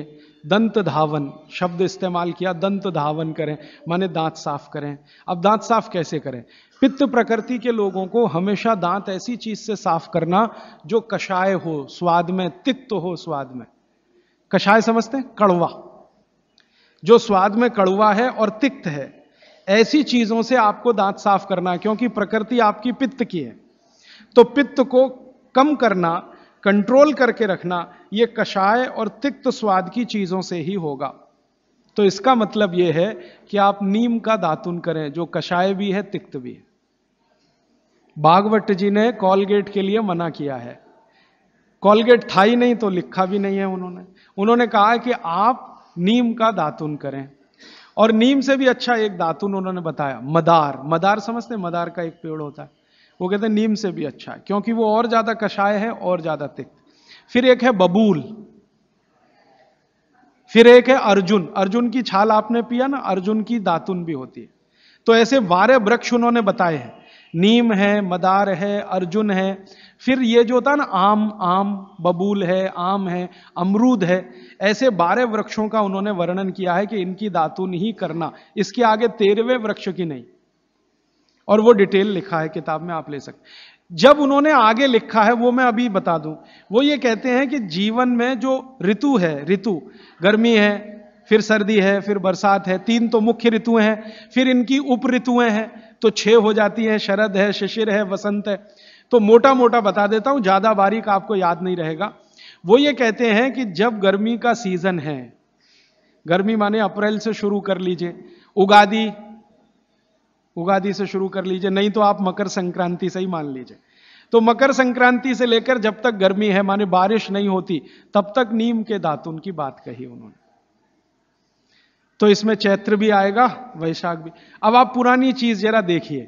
दंत धावन शब्द इस्तेमाल किया दंत धावन करें माने दांत साफ करें अब दांत साफ कैसे करें पित्त प्रकृति के लोगों को हमेशा दांत ऐसी चीज से साफ करना जो कषाय हो स्वाद में तिक्त हो स्वाद में कषाय समझते हैं कड़वा जो स्वाद में कड़वा है और तिक्त है ऐसी चीजों से आपको दांत साफ करना क्योंकि प्रकृति आपकी पित्त की है तो पित्त को कम करना कंट्रोल करके रखना यह कषाय और तिक्त स्वाद की चीजों से ही होगा तो इसका मतलब यह है कि आप नीम का दातुन करें जो कषाय भी है तिक्त भी है भागवत जी ने कॉलगेट के लिए मना किया है कॉलगेट था ही नहीं तो लिखा भी नहीं है उन्होंने उन्होंने कहा कि आप नीम का दातुन करें और नीम से भी अच्छा एक दातुन उन्होंने बताया मदार मदार समझते मदार का एक पेड़ होता है वो कहते हैं नीम से भी अच्छा है क्योंकि वो और ज्यादा कषाय है और ज्यादा तिक्त फिर एक है बबूल फिर एक है अर्जुन अर्जुन की छाल आपने पिया ना अर्जुन की दातुन भी होती है तो ऐसे बारह वृक्ष उन्होंने बताए हैं नीम है मदार है अर्जुन है फिर ये जो था ना आम आम बबूल है आम है अमरूद है ऐसे बारह वृक्षों का उन्होंने वर्णन किया है कि इनकी दातु नहीं करना इसके आगे तेरहवें वृक्ष की नहीं और वो डिटेल लिखा है किताब में आप ले सकते जब उन्होंने आगे लिखा है वो मैं अभी बता दूं वो ये कहते हैं कि जीवन में जो ऋतु है ऋतु गर्मी है फिर सर्दी है फिर बरसात है तीन तो मुख्य ऋतु हैं फिर इनकी उप ऋतुएं हैं तो छह हो जाती है शरद है शिशिर है वसंत है तो मोटा मोटा बता देता हूं ज़्यादा बारीक आपको याद नहीं रहेगा वो ये कहते हैं कि जब गर्मी का सीज़न है गर्मी माने अप्रैल से शुरू कर लीजिए उगादी उगादी से शुरू कर लीजिए नहीं तो आप मकर संक्रांति से ही मान लीजिए तो मकर संक्रांति से लेकर जब तक गर्मी है माने बारिश नहीं होती तब तक नीम के दातुन की बात कही उन्होंने तो इसमें चैत्र भी आएगा वैशाख भी अब आप पुरानी चीज जरा देखिए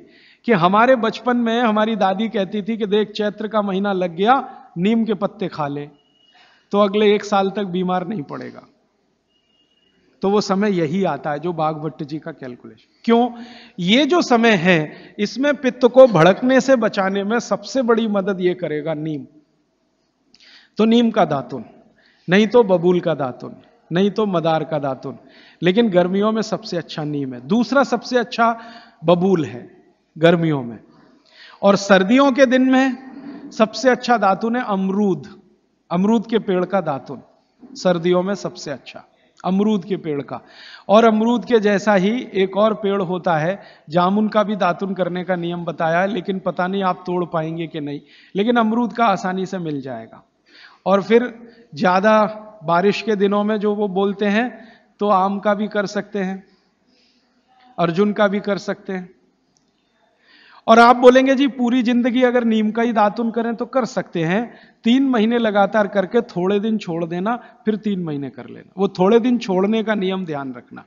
कि हमारे बचपन में हमारी दादी कहती थी कि देख चैत्र का महीना लग गया नीम के पत्ते खा ले तो अगले एक साल तक बीमार नहीं पड़ेगा तो वो समय यही आता है जो बागवट जी का कैलकुलेशन क्यों ये जो समय है इसमें पित्त को भड़कने से बचाने में सबसे बड़ी मदद ये करेगा नीम तो नीम का दातुन नहीं तो बबूल का दातुन नहीं तो मदार का दातुन लेकिन गर्मियों में सबसे अच्छा नीम है दूसरा सबसे अच्छा बबूल है गर्मियों में और सर्दियों के दिन में सबसे अच्छा दातुन है अमरूद अमरूद के पेड़ का दातुन सर्दियों में सबसे अच्छा अमरूद के पेड़ का और अमरूद के जैसा ही एक और पेड़ होता है जामुन का भी दातुन करने का नियम बताया है लेकिन पता नहीं आप तोड़ पाएंगे कि नहीं लेकिन अमरूद का आसानी से मिल जाएगा और फिर ज़्यादा बारिश के दिनों में जो वो बोलते हैं तो आम का भी कर सकते हैं अर्जुन का भी कर सकते हैं और आप बोलेंगे जी पूरी जिंदगी अगर नीम का ही दातुन करें तो कर सकते हैं तीन महीने लगातार करके थोड़े दिन छोड़ देना फिर तीन महीने कर लेना वो थोड़े दिन छोड़ने का नियम ध्यान रखना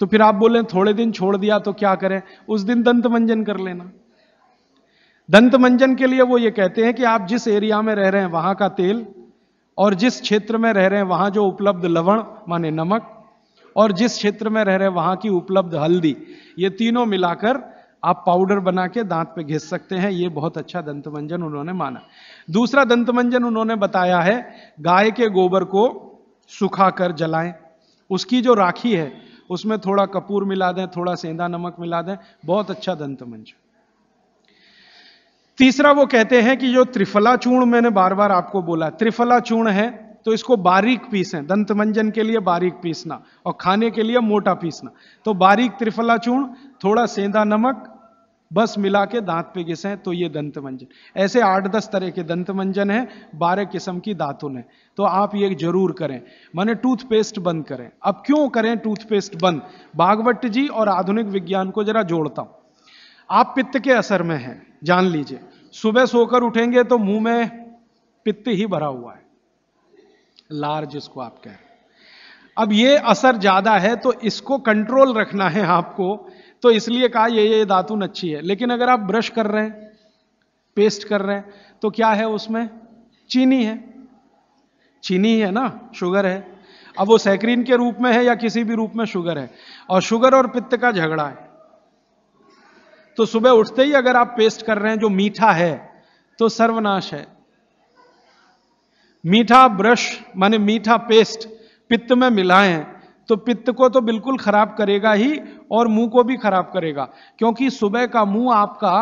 तो फिर आप बोले थोड़े दिन छोड़ दिया तो क्या करें उस दिन दंत मंजन कर लेना दंत मंजन के लिए वो ये कहते हैं कि आप जिस एरिया में रह रहे हैं वहां का तेल और जिस क्षेत्र में रह रहे हैं वहां जो उपलब्ध लवण माने नमक और जिस क्षेत्र में रह रहे हैं वहां की उपलब्ध हल्दी ये तीनों मिलाकर आप पाउडर बना के दांत पे घिस सकते हैं ये बहुत अच्छा दंतमंजन उन्होंने माना दूसरा दंतमंजन उन्होंने बताया है गाय के गोबर को सुखा कर जलाएं उसकी जो राखी है उसमें थोड़ा कपूर मिला दें थोड़ा सेंधा नमक मिला दें बहुत अच्छा दंतमंजन तीसरा वो कहते हैं कि जो त्रिफला चूर्ण मैंने बार बार आपको बोला त्रिफला चूर्ण है तो इसको बारीक पीसें दंत मंजन के लिए बारीक पीसना और खाने के लिए मोटा पीसना तो बारीक त्रिफला चूर्ण थोड़ा सेंधा नमक बस मिला के दांत पे घिसें तो ये दंत मंजन ऐसे आठ दस तरह के दंत मंजन है बारह किस्म की दातुन है तो आप ये जरूर करें माने टूथपेस्ट बंद करें अब क्यों करें टूथपेस्ट बंद भागवत जी और आधुनिक विज्ञान को जरा जोड़ता हूं आप पित्त के असर में हैं जान लीजिए सुबह सोकर उठेंगे तो मुंह में पित्त ही भरा हुआ है लार जिसको आप कह रहे अब ये असर ज्यादा है तो इसको कंट्रोल रखना है आपको तो इसलिए कहा ये ये दातुन अच्छी है लेकिन अगर आप ब्रश कर रहे हैं पेस्ट कर रहे हैं तो क्या है उसमें चीनी है चीनी है ना शुगर है अब वो सैक्रीन के रूप में है या किसी भी रूप में शुगर है और शुगर और पित्त का झगड़ा है तो सुबह उठते ही अगर आप पेस्ट कर रहे हैं जो मीठा है तो सर्वनाश है मीठा ब्रश माने मीठा पेस्ट पित्त में मिलाएं तो पित्त को तो बिल्कुल खराब करेगा ही और मुंह को भी खराब करेगा क्योंकि सुबह का मुंह आपका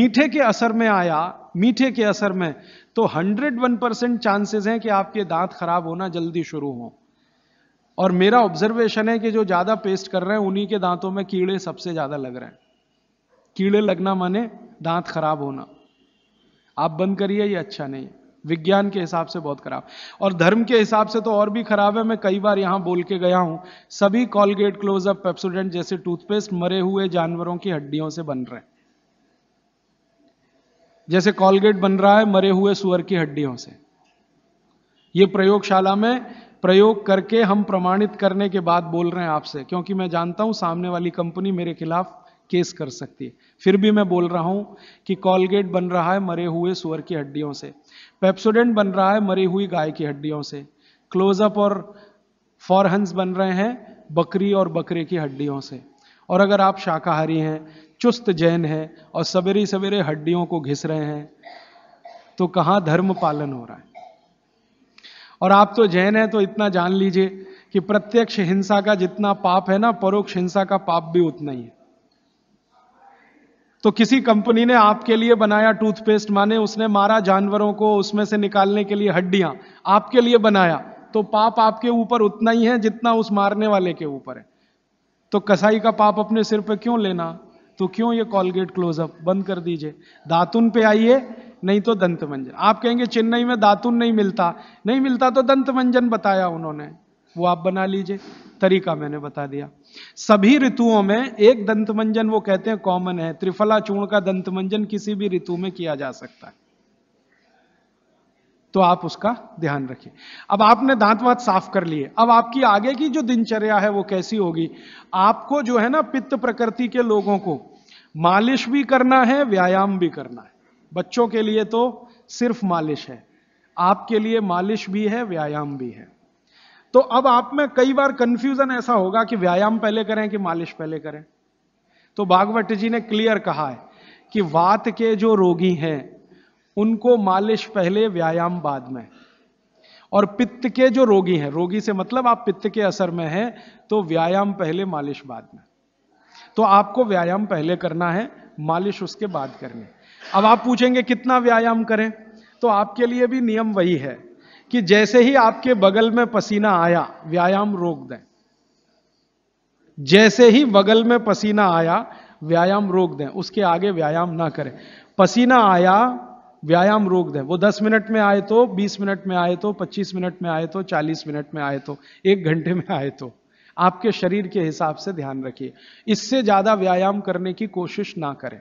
मीठे के असर में आया मीठे के असर में तो 101 परसेंट चांसेस हैं कि आपके दांत खराब होना जल्दी शुरू हो और मेरा ऑब्जर्वेशन है कि जो ज्यादा पेस्ट कर रहे हैं उन्हीं के दांतों में कीड़े सबसे ज्यादा लग रहे हैं कीड़े लगना माने दांत खराब होना आप बंद करिए ये अच्छा नहीं है विज्ञान के हिसाब से बहुत खराब और धर्म के हिसाब से तो और भी खराब है मैं कई बार यहां बोल के गया हूं सभी कॉलगेट क्लोजअप पेप्सोडेंट जैसे टूथपेस्ट मरे हुए जानवरों की हड्डियों से बन रहे हैं जैसे कॉलगेट बन रहा है मरे हुए सुअर की हड्डियों से यह प्रयोगशाला में प्रयोग करके हम प्रमाणित करने के बाद बोल रहे हैं आपसे क्योंकि मैं जानता हूं सामने वाली कंपनी मेरे खिलाफ केस कर सकती है फिर भी मैं बोल रहा हूं कि कॉलगेट बन रहा है मरे हुए सुअर की हड्डियों से पेप्सोडेंट बन रहा है मरी हुई गाय की हड्डियों से क्लोजअप और फॉरहंस बन रहे हैं बकरी और बकरे की हड्डियों से और अगर आप शाकाहारी हैं चुस्त जैन हैं और सवेरे सवेरे हड्डियों को घिस रहे हैं तो कहां धर्म पालन हो रहा है और आप तो जैन है तो इतना जान लीजिए कि प्रत्यक्ष हिंसा का जितना पाप है ना परोक्ष हिंसा का पाप भी उतना ही है तो किसी कंपनी ने आपके लिए बनाया टूथपेस्ट माने उसने मारा जानवरों को उसमें से निकालने के लिए हड्डियां आपके लिए बनाया तो पाप आपके ऊपर उतना ही है जितना उस मारने वाले के ऊपर है तो कसाई का पाप अपने सिर पर क्यों लेना तो क्यों ये कॉलगेट क्लोजअप बंद कर दीजिए दातुन पे आइए नहीं तो दंत मंजन आप कहेंगे चेन्नई में दातुन नहीं मिलता नहीं मिलता तो दंत मंजन बताया उन्होंने वो आप बना लीजिए तरीका मैंने बता दिया सभी ऋतुओं में एक दंतमंजन वो कहते हैं कॉमन है त्रिफला चूर्ण का दंतमंजन किसी भी ऋतु में किया जा सकता है तो आप उसका ध्यान रखिए अब आपने दांत वात साफ कर लिए अब आपकी आगे की जो दिनचर्या है वो कैसी होगी आपको जो है ना पित्त प्रकृति के लोगों को मालिश भी करना है व्यायाम भी करना है बच्चों के लिए तो सिर्फ मालिश है आपके लिए मालिश भी है व्यायाम भी है तो अब आप में कई बार कंफ्यूजन ऐसा होगा कि व्यायाम पहले करें कि मालिश पहले करें तो भागवत जी ने क्लियर कहा है कि वात के जो रोगी हैं उनको मालिश पहले व्यायाम बाद में और पित्त के जो रोगी हैं रोगी से मतलब आप पित्त के असर में हैं तो व्यायाम पहले मालिश बाद में तो आपको व्यायाम पहले करना है मालिश उसके बाद करनी अब आप पूछेंगे कितना व्यायाम करें तो आपके लिए भी नियम वही है कि जैसे ही आपके बगल में पसीना आया व्यायाम रोक दें जैसे ही बगल में पसीना आया व्यायाम रोक दें उसके आगे व्यायाम ना करें पसीना आया व्यायाम रोक दें वो 10 मिनट में आए तो 20 मिनट में आए तो 25 मिनट में आए तो 40 मिनट में आए तो एक घंटे में आए तो आपके शरीर के हिसाब से ध्यान रखिए इससे ज्यादा व्यायाम करने की कोशिश ना करें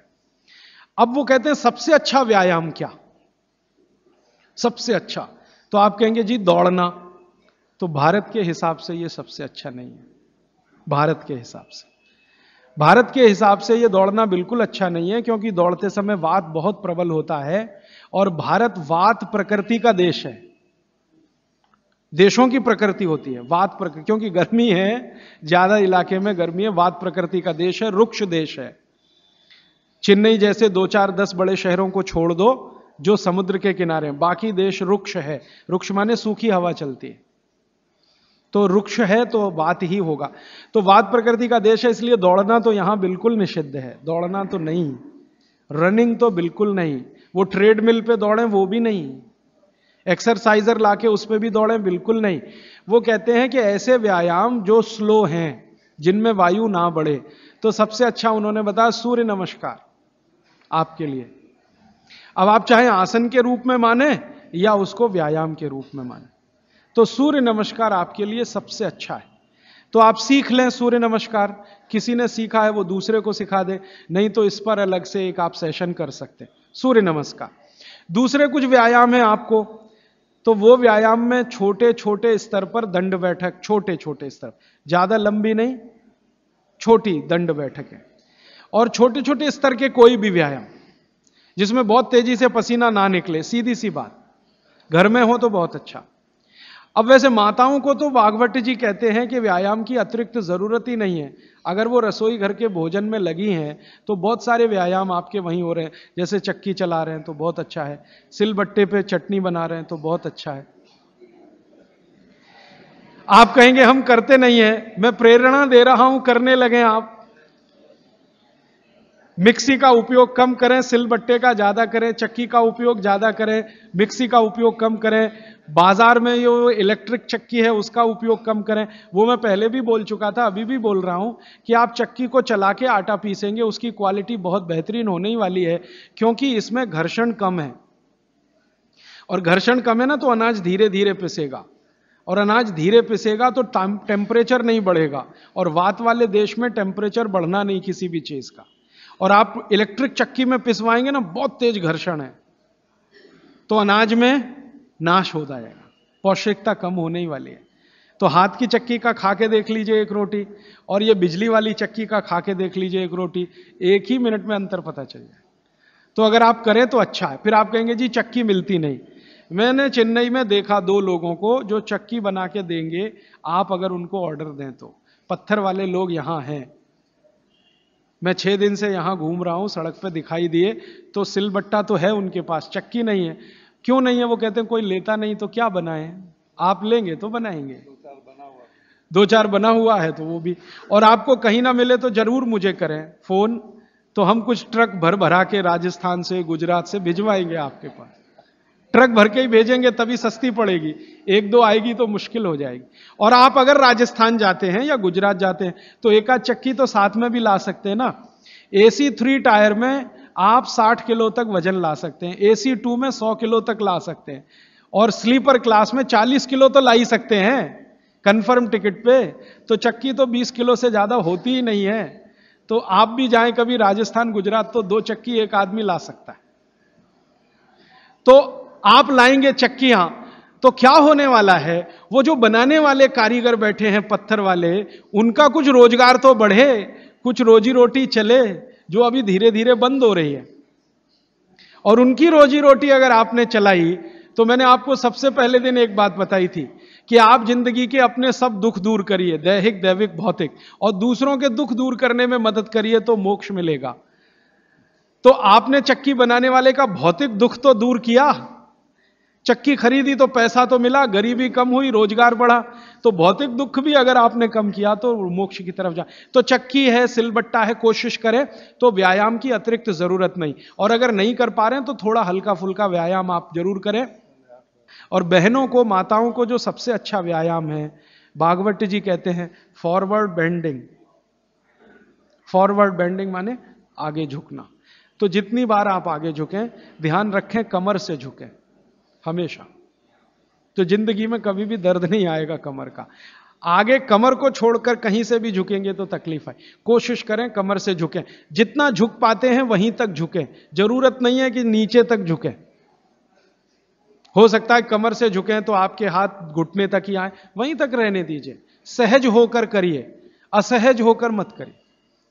अब वो कहते हैं सबसे अच्छा व्यायाम क्या सबसे अच्छा तो आप कहेंगे जी दौड़ना तो भारत के हिसाब से यह सबसे अच्छा नहीं है भारत के हिसाब से भारत के हिसाब से यह दौड़ना बिल्कुल अच्छा नहीं है क्योंकि दौड़ते समय वात बहुत प्रबल होता है और भारत वात प्रकृति का देश है देशों की प्रकृति होती है वात प्रकृति क्योंकि गर्मी है ज्यादा इलाके में गर्मी है वात प्रकृति का देश है रुक्ष देश है चेन्नई जैसे दो चार दस बड़े शहरों को छोड़ दो जो समुद्र के किनारे हैं बाकी देश रुक्ष है रुक्ष माने सूखी हवा चलती है तो रुक्ष है तो बात ही होगा तो वाद प्रकृति का देश है इसलिए दौड़ना तो यहां बिल्कुल निषिद्ध है दौड़ना तो नहीं रनिंग तो बिल्कुल नहीं वो ट्रेडमिल पे दौड़े वो भी नहीं एक्सरसाइजर लाके उसमें भी दौड़े बिल्कुल नहीं वो कहते हैं कि ऐसे व्यायाम जो स्लो हैं जिनमें वायु ना बढ़े तो सबसे अच्छा उन्होंने बताया सूर्य नमस्कार आपके लिए अब आप चाहे आसन के रूप में माने या उसको व्यायाम के रूप में माने तो सूर्य नमस्कार आपके लिए सबसे अच्छा है तो आप सीख लें सूर्य नमस्कार किसी ने सीखा है वो दूसरे को सिखा दे नहीं तो इस पर अलग से एक आप सेशन कर सकते हैं सूर्य नमस्कार दूसरे कुछ व्यायाम है आपको तो वो व्यायाम में छोटे छोटे स्तर पर दंड बैठक छोटे छोटे स्तर ज्यादा लंबी नहीं छोटी दंड बैठक है और छोटे छोटे स्तर के कोई भी व्यायाम जिसमें बहुत तेजी से पसीना ना निकले सीधी सी बात घर में हो तो बहुत अच्छा अब वैसे माताओं को तो बागवट जी कहते हैं कि व्यायाम की अतिरिक्त ज़रूरत ही नहीं है अगर वो रसोई घर के भोजन में लगी हैं तो बहुत सारे व्यायाम आपके वहीं हो रहे हैं जैसे चक्की चला रहे हैं तो बहुत अच्छा है सिल बट्टे पे चटनी बना रहे हैं तो बहुत अच्छा है आप कहेंगे हम करते नहीं हैं मैं प्रेरणा दे रहा हूं करने लगे आप मिक्सी का उपयोग कम करें सिलबट्टे का ज़्यादा करें चक्की का उपयोग ज़्यादा करें मिक्सी का उपयोग कम करें बाजार में जो इलेक्ट्रिक चक्की है उसका उपयोग कम करें वो मैं पहले भी बोल चुका था अभी भी बोल रहा हूँ कि आप चक्की को चला के आटा पीसेंगे उसकी क्वालिटी बहुत बेहतरीन होने ही वाली है क्योंकि इसमें घर्षण कम है और घर्षण कम है ना तो अनाज धीरे धीरे पिसेगा और अनाज धीरे पिसेगा तो टेम्परेचर नहीं बढ़ेगा और वात वाले देश में टेम्परेचर बढ़ना नहीं किसी भी चीज़ का और आप इलेक्ट्रिक चक्की में पिसवाएंगे ना बहुत तेज घर्षण है तो अनाज में नाश हो जाएगा पौष्टिकता कम होने ही वाली है तो हाथ की चक्की का खा के देख लीजिए एक रोटी और ये बिजली वाली चक्की का खा के देख लीजिए एक रोटी एक ही मिनट में अंतर पता चल जाए तो अगर आप करें तो अच्छा है फिर आप कहेंगे जी चक्की मिलती नहीं मैंने चेन्नई में देखा दो लोगों को जो चक्की बना के देंगे आप अगर उनको ऑर्डर दें तो पत्थर वाले लोग यहाँ हैं मैं छः दिन से यहाँ घूम रहा हूँ सड़क पे दिखाई दिए तो सिलबट्टा तो है उनके पास चक्की नहीं है क्यों नहीं है वो कहते हैं कोई लेता नहीं तो क्या बनाए आप लेंगे तो बनाएंगे दो चार बना हुआ है तो वो भी और आपको कहीं ना मिले तो जरूर मुझे करें फोन तो हम कुछ ट्रक भर भरा के राजस्थान से गुजरात से भिजवाएंगे आपके पास ट्रक भर के ही भेजेंगे तभी सस्ती पड़ेगी एक दो आएगी तो मुश्किल हो जाएगी और आप अगर राजस्थान जाते हैं या गुजरात जाते हैं तो एक आध चक्की तो साथ में भी ला सकते हैं ना ए सी थ्री टायर में आप 60 किलो तक वजन ला सकते हैं ए सी टू में 100 किलो तक ला सकते हैं और स्लीपर क्लास में 40 किलो तो ला ही सकते हैं कन्फर्म टिकट पे तो चक्की तो 20 किलो से ज़्यादा होती ही नहीं है तो आप भी जाएं कभी राजस्थान गुजरात तो दो चक्की एक आदमी ला सकता है तो आप लाएंगे चक्कियां तो क्या होने वाला है वो जो बनाने वाले कारीगर बैठे हैं पत्थर वाले उनका कुछ रोजगार तो बढ़े कुछ रोजी रोटी चले जो अभी धीरे धीरे बंद हो रही है और उनकी रोजी रोटी अगर आपने चलाई तो मैंने आपको सबसे पहले दिन एक बात बताई थी कि आप जिंदगी के अपने सब दुख दूर करिए दैहिक दैविक भौतिक और दूसरों के दुख दूर करने में मदद करिए तो मोक्ष मिलेगा तो आपने चक्की बनाने वाले का भौतिक दुख तो दूर किया चक्की खरीदी तो पैसा तो मिला गरीबी कम हुई रोजगार बढ़ा तो भौतिक दुख भी अगर आपने कम किया तो मोक्ष की तरफ जा तो चक्की है सिलबट्टा है कोशिश करें तो व्यायाम की अतिरिक्त जरूरत नहीं और अगर नहीं कर पा रहे हैं तो थोड़ा हल्का फुल्का व्यायाम आप जरूर करें और बहनों को माताओं को जो सबसे अच्छा व्यायाम है भागवत जी कहते हैं फॉरवर्ड बेंडिंग फॉरवर्ड बेंडिंग माने आगे झुकना तो जितनी बार आप आगे झुकें ध्यान रखें कमर से झुकें हमेशा तो जिंदगी में कभी भी दर्द नहीं आएगा कमर का आगे कमर को छोड़कर कहीं से भी झुकेंगे तो तकलीफ है कोशिश करें कमर से झुकें जितना झुक पाते हैं वहीं तक झुकें जरूरत नहीं है कि नीचे तक झुकें हो सकता है कमर से झुकें तो आपके हाथ घुटने तक ही आए वहीं तक रहने दीजिए सहज होकर करिए असहज होकर मत करिए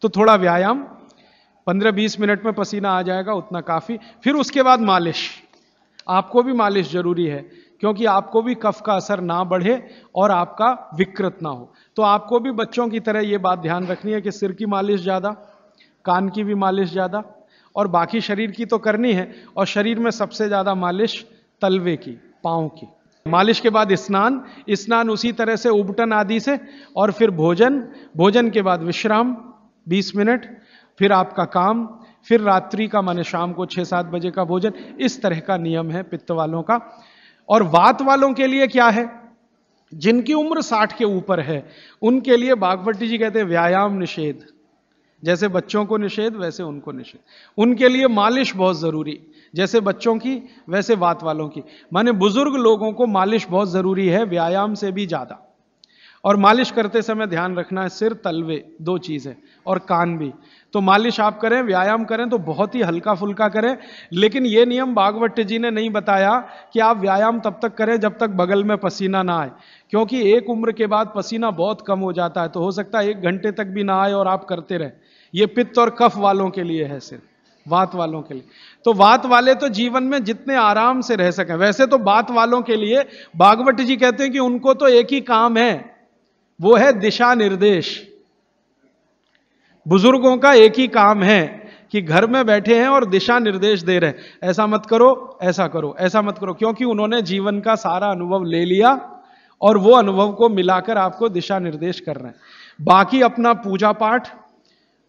तो थोड़ा व्यायाम 15-20 मिनट में पसीना आ जाएगा उतना काफी फिर उसके बाद मालिश आपको भी मालिश जरूरी है क्योंकि आपको भी कफ का असर ना बढ़े और आपका विकृत ना हो तो आपको भी बच्चों की तरह ये बात ध्यान रखनी है कि सिर की मालिश ज़्यादा कान की भी मालिश ज़्यादा और बाकी शरीर की तो करनी है और शरीर में सबसे ज़्यादा मालिश तलवे की पाँव की मालिश के बाद स्नान स्नान उसी तरह से उबटन आदि से और फिर भोजन भोजन के बाद विश्राम 20 मिनट फिर आपका काम फिर रात्रि का माने शाम को छह सात बजे का भोजन इस तरह का नियम है पित्त वालों का और वात वालों के लिए क्या है जिनकी उम्र साठ के ऊपर है उनके लिए बागवती जी कहते हैं व्यायाम निषेध जैसे बच्चों को निषेध वैसे उनको निषेध उनके लिए मालिश बहुत ज़रूरी जैसे बच्चों की वैसे वात वालों की माने बुजुर्ग लोगों को मालिश बहुत ज़रूरी है व्यायाम से भी ज़्यादा और मालिश करते समय ध्यान रखना है सिर तलवे दो चीज़ें और कान भी तो मालिश आप करें व्यायाम करें तो बहुत ही हल्का फुल्का करें लेकिन ये नियम बागवट जी ने नहीं बताया कि आप व्यायाम तब तक करें जब तक बगल में पसीना ना आए क्योंकि एक उम्र के बाद पसीना बहुत कम हो जाता है तो हो सकता है एक घंटे तक भी ना आए और आप करते रहें ये पित्त और कफ वालों के लिए है सिर्फ वात वालों के लिए तो वात वाले तो जीवन में जितने आराम से रह सकें वैसे तो बात वालों के लिए भागवत जी कहते हैं कि उनको तो एक ही काम है वो है दिशा निर्देश बुजुर्गों का एक ही काम है कि घर में बैठे हैं और दिशा निर्देश दे रहे हैं ऐसा मत करो ऐसा करो ऐसा मत करो क्योंकि उन्होंने जीवन का सारा अनुभव ले लिया और वो अनुभव को मिलाकर आपको दिशा निर्देश कर रहे हैं बाकी अपना पूजा पाठ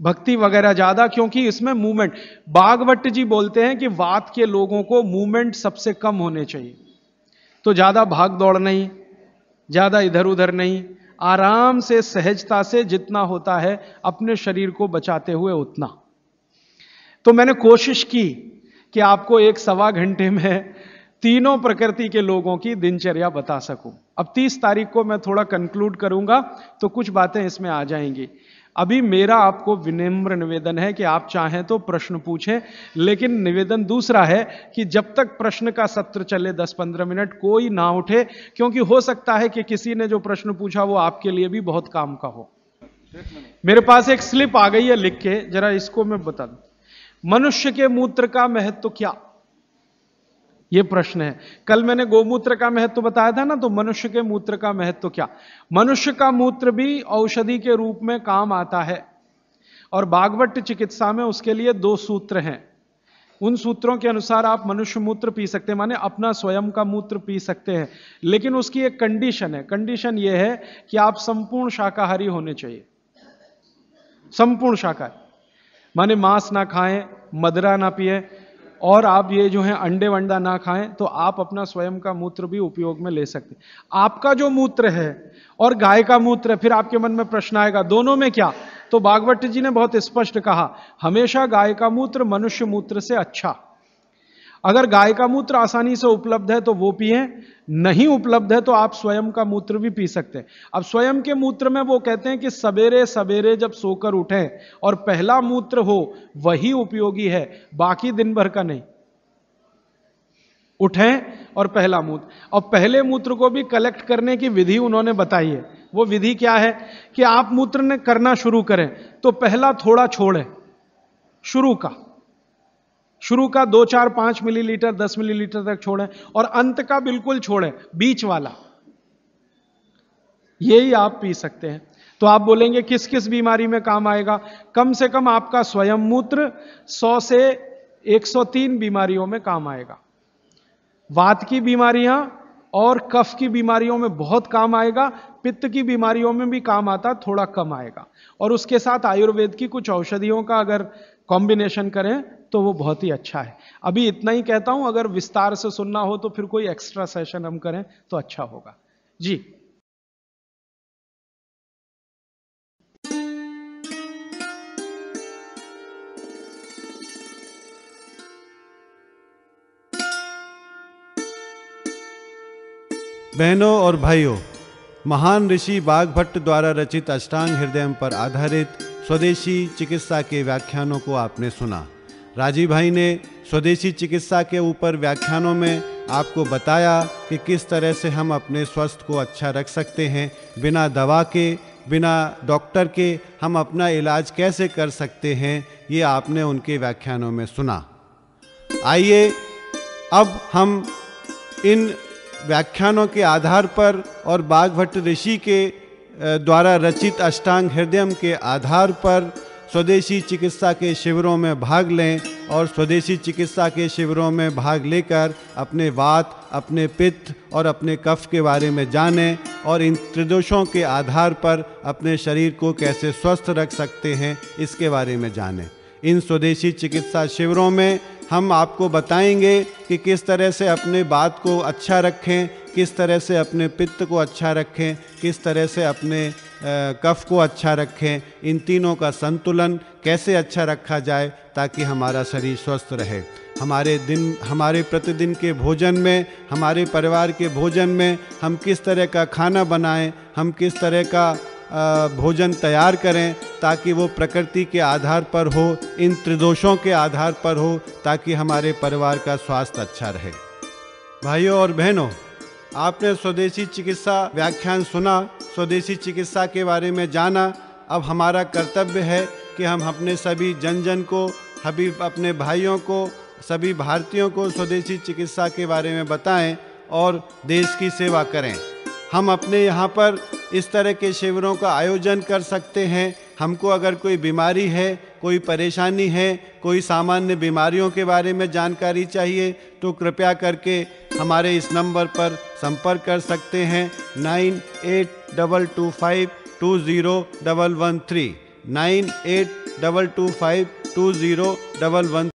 भक्ति वगैरह ज्यादा क्योंकि इसमें मूवमेंट बागवट जी बोलते हैं कि वात के लोगों को मूवमेंट सबसे कम होने चाहिए तो ज्यादा भाग दौड़ नहीं ज्यादा इधर उधर नहीं आराम से सहजता से जितना होता है अपने शरीर को बचाते हुए उतना तो मैंने कोशिश की कि आपको एक सवा घंटे में तीनों प्रकृति के लोगों की दिनचर्या बता सकूं अब 30 तारीख को मैं थोड़ा कंक्लूड करूंगा तो कुछ बातें इसमें आ जाएंगी अभी मेरा आपको विनम्र निवेदन है कि आप चाहें तो प्रश्न पूछें लेकिन निवेदन दूसरा है कि जब तक प्रश्न का सत्र चले 10-15 मिनट कोई ना उठे क्योंकि हो सकता है कि किसी ने जो प्रश्न पूछा वो आपके लिए भी बहुत काम का हो मेरे पास एक स्लिप आ गई है लिख के जरा इसको मैं बता दू मनुष्य के मूत्र का महत्व तो क्या ये प्रश्न है कल मैंने गोमूत्र का महत्व बताया था ना तो मनुष्य के मूत्र का महत्व क्या मनुष्य का मूत्र भी औषधि के रूप में काम आता है और बागवट चिकित्सा में उसके लिए दो सूत्र हैं उन सूत्रों के अनुसार आप मनुष्य मूत्र पी सकते हैं माने अपना स्वयं का मूत्र पी सकते हैं लेकिन उसकी एक कंडीशन है कंडीशन यह है कि आप संपूर्ण शाकाहारी होने चाहिए संपूर्ण शाकाहारी माने मांस ना खाएं मदरा ना पिए और आप ये जो है अंडे वंडा ना खाएं तो आप अपना स्वयं का मूत्र भी उपयोग में ले सकते आपका जो मूत्र है और गाय का मूत्र है फिर आपके मन में प्रश्न आएगा दोनों में क्या तो बागवट जी ने बहुत स्पष्ट कहा हमेशा गाय का मूत्र मनुष्य मूत्र से अच्छा अगर गाय का मूत्र आसानी से उपलब्ध है तो वो पिए नहीं उपलब्ध है तो आप स्वयं का मूत्र भी पी सकते हैं अब स्वयं के मूत्र में वो कहते हैं कि सवेरे सवेरे जब सोकर उठे और पहला मूत्र हो वही उपयोगी है बाकी दिन भर का नहीं उठें और पहला मूत्र और पहले मूत्र को भी कलेक्ट करने की विधि उन्होंने बताई है वो विधि क्या है कि आप मूत्र ने करना शुरू करें तो पहला थोड़ा छोड़ें शुरू का शुरू का दो चार पांच मिलीलीटर दस मिलीलीटर तक छोड़ें और अंत का बिल्कुल छोड़ें बीच वाला यही आप पी सकते हैं तो आप बोलेंगे किस किस बीमारी में काम आएगा कम से कम आपका स्वयं मूत्र 100 से 103 बीमारियों में काम आएगा वात की बीमारियां और कफ की बीमारियों में बहुत काम आएगा पित्त की बीमारियों में भी काम आता थोड़ा कम आएगा और उसके साथ आयुर्वेद की कुछ औषधियों का अगर कॉम्बिनेशन करें तो वो बहुत ही अच्छा है अभी इतना ही कहता हूं अगर विस्तार से सुनना हो तो फिर कोई एक्स्ट्रा सेशन हम करें तो अच्छा होगा जी बहनों और भाइयों महान ऋषि बाघ भट्ट द्वारा रचित अष्टांग हृदय पर आधारित स्वदेशी चिकित्सा के व्याख्यानों को आपने सुना राजीव भाई ने स्वदेशी चिकित्सा के ऊपर व्याख्यानों में आपको बताया कि किस तरह से हम अपने स्वास्थ्य को अच्छा रख सकते हैं बिना दवा के बिना डॉक्टर के हम अपना इलाज कैसे कर सकते हैं ये आपने उनके व्याख्यानों में सुना आइए अब हम इन व्याख्यानों के आधार पर और बाघभट्ट ऋषि के द्वारा रचित अष्टांग हृदयम के आधार पर स्वदेशी चिकित्सा के शिविरों में भाग लें और स्वदेशी चिकित्सा के शिविरों में भाग लेकर अपने वात अपने पित्त और अपने कफ के बारे में जानें और इन त्रिदोषों के आधार पर अपने शरीर को कैसे स्वस्थ रख सकते हैं इसके बारे में जानें इन स्वदेशी चिकित्सा शिविरों में हम आपको बताएंगे कि किस तरह से अपने बात को अच्छा रखें किस तरह से अपने पित्त को अच्छा रखें किस तरह से अपने कफ को अच्छा रखें इन तीनों का संतुलन कैसे अच्छा रखा जाए ताकि हमारा शरीर स्वस्थ रहे हमारे दिन हमारे प्रतिदिन के भोजन में हमारे परिवार के भोजन में हम किस तरह का खाना बनाएं हम किस तरह का भोजन तैयार करें ताकि वो प्रकृति के आधार पर हो इन त्रिदोषों के आधार पर हो ताकि हमारे परिवार का स्वास्थ्य अच्छा रहे भाइयों और बहनों आपने स्वदेशी चिकित्सा व्याख्यान सुना स्वदेशी चिकित्सा के बारे में जाना अब हमारा कर्तव्य है कि हम अपने सभी जन जन को सभी अपने भाइयों को सभी भारतीयों को स्वदेशी चिकित्सा के बारे में बताएं और देश की सेवा करें हम अपने यहाँ पर इस तरह के शिविरों का आयोजन कर सकते हैं हमको अगर कोई बीमारी है कोई परेशानी है कोई सामान्य बीमारियों के बारे में जानकारी चाहिए तो कृपया करके हमारे इस नंबर पर संपर्क कर सकते हैं nine eight double two five two zero double one three nine eight double two five two zero double one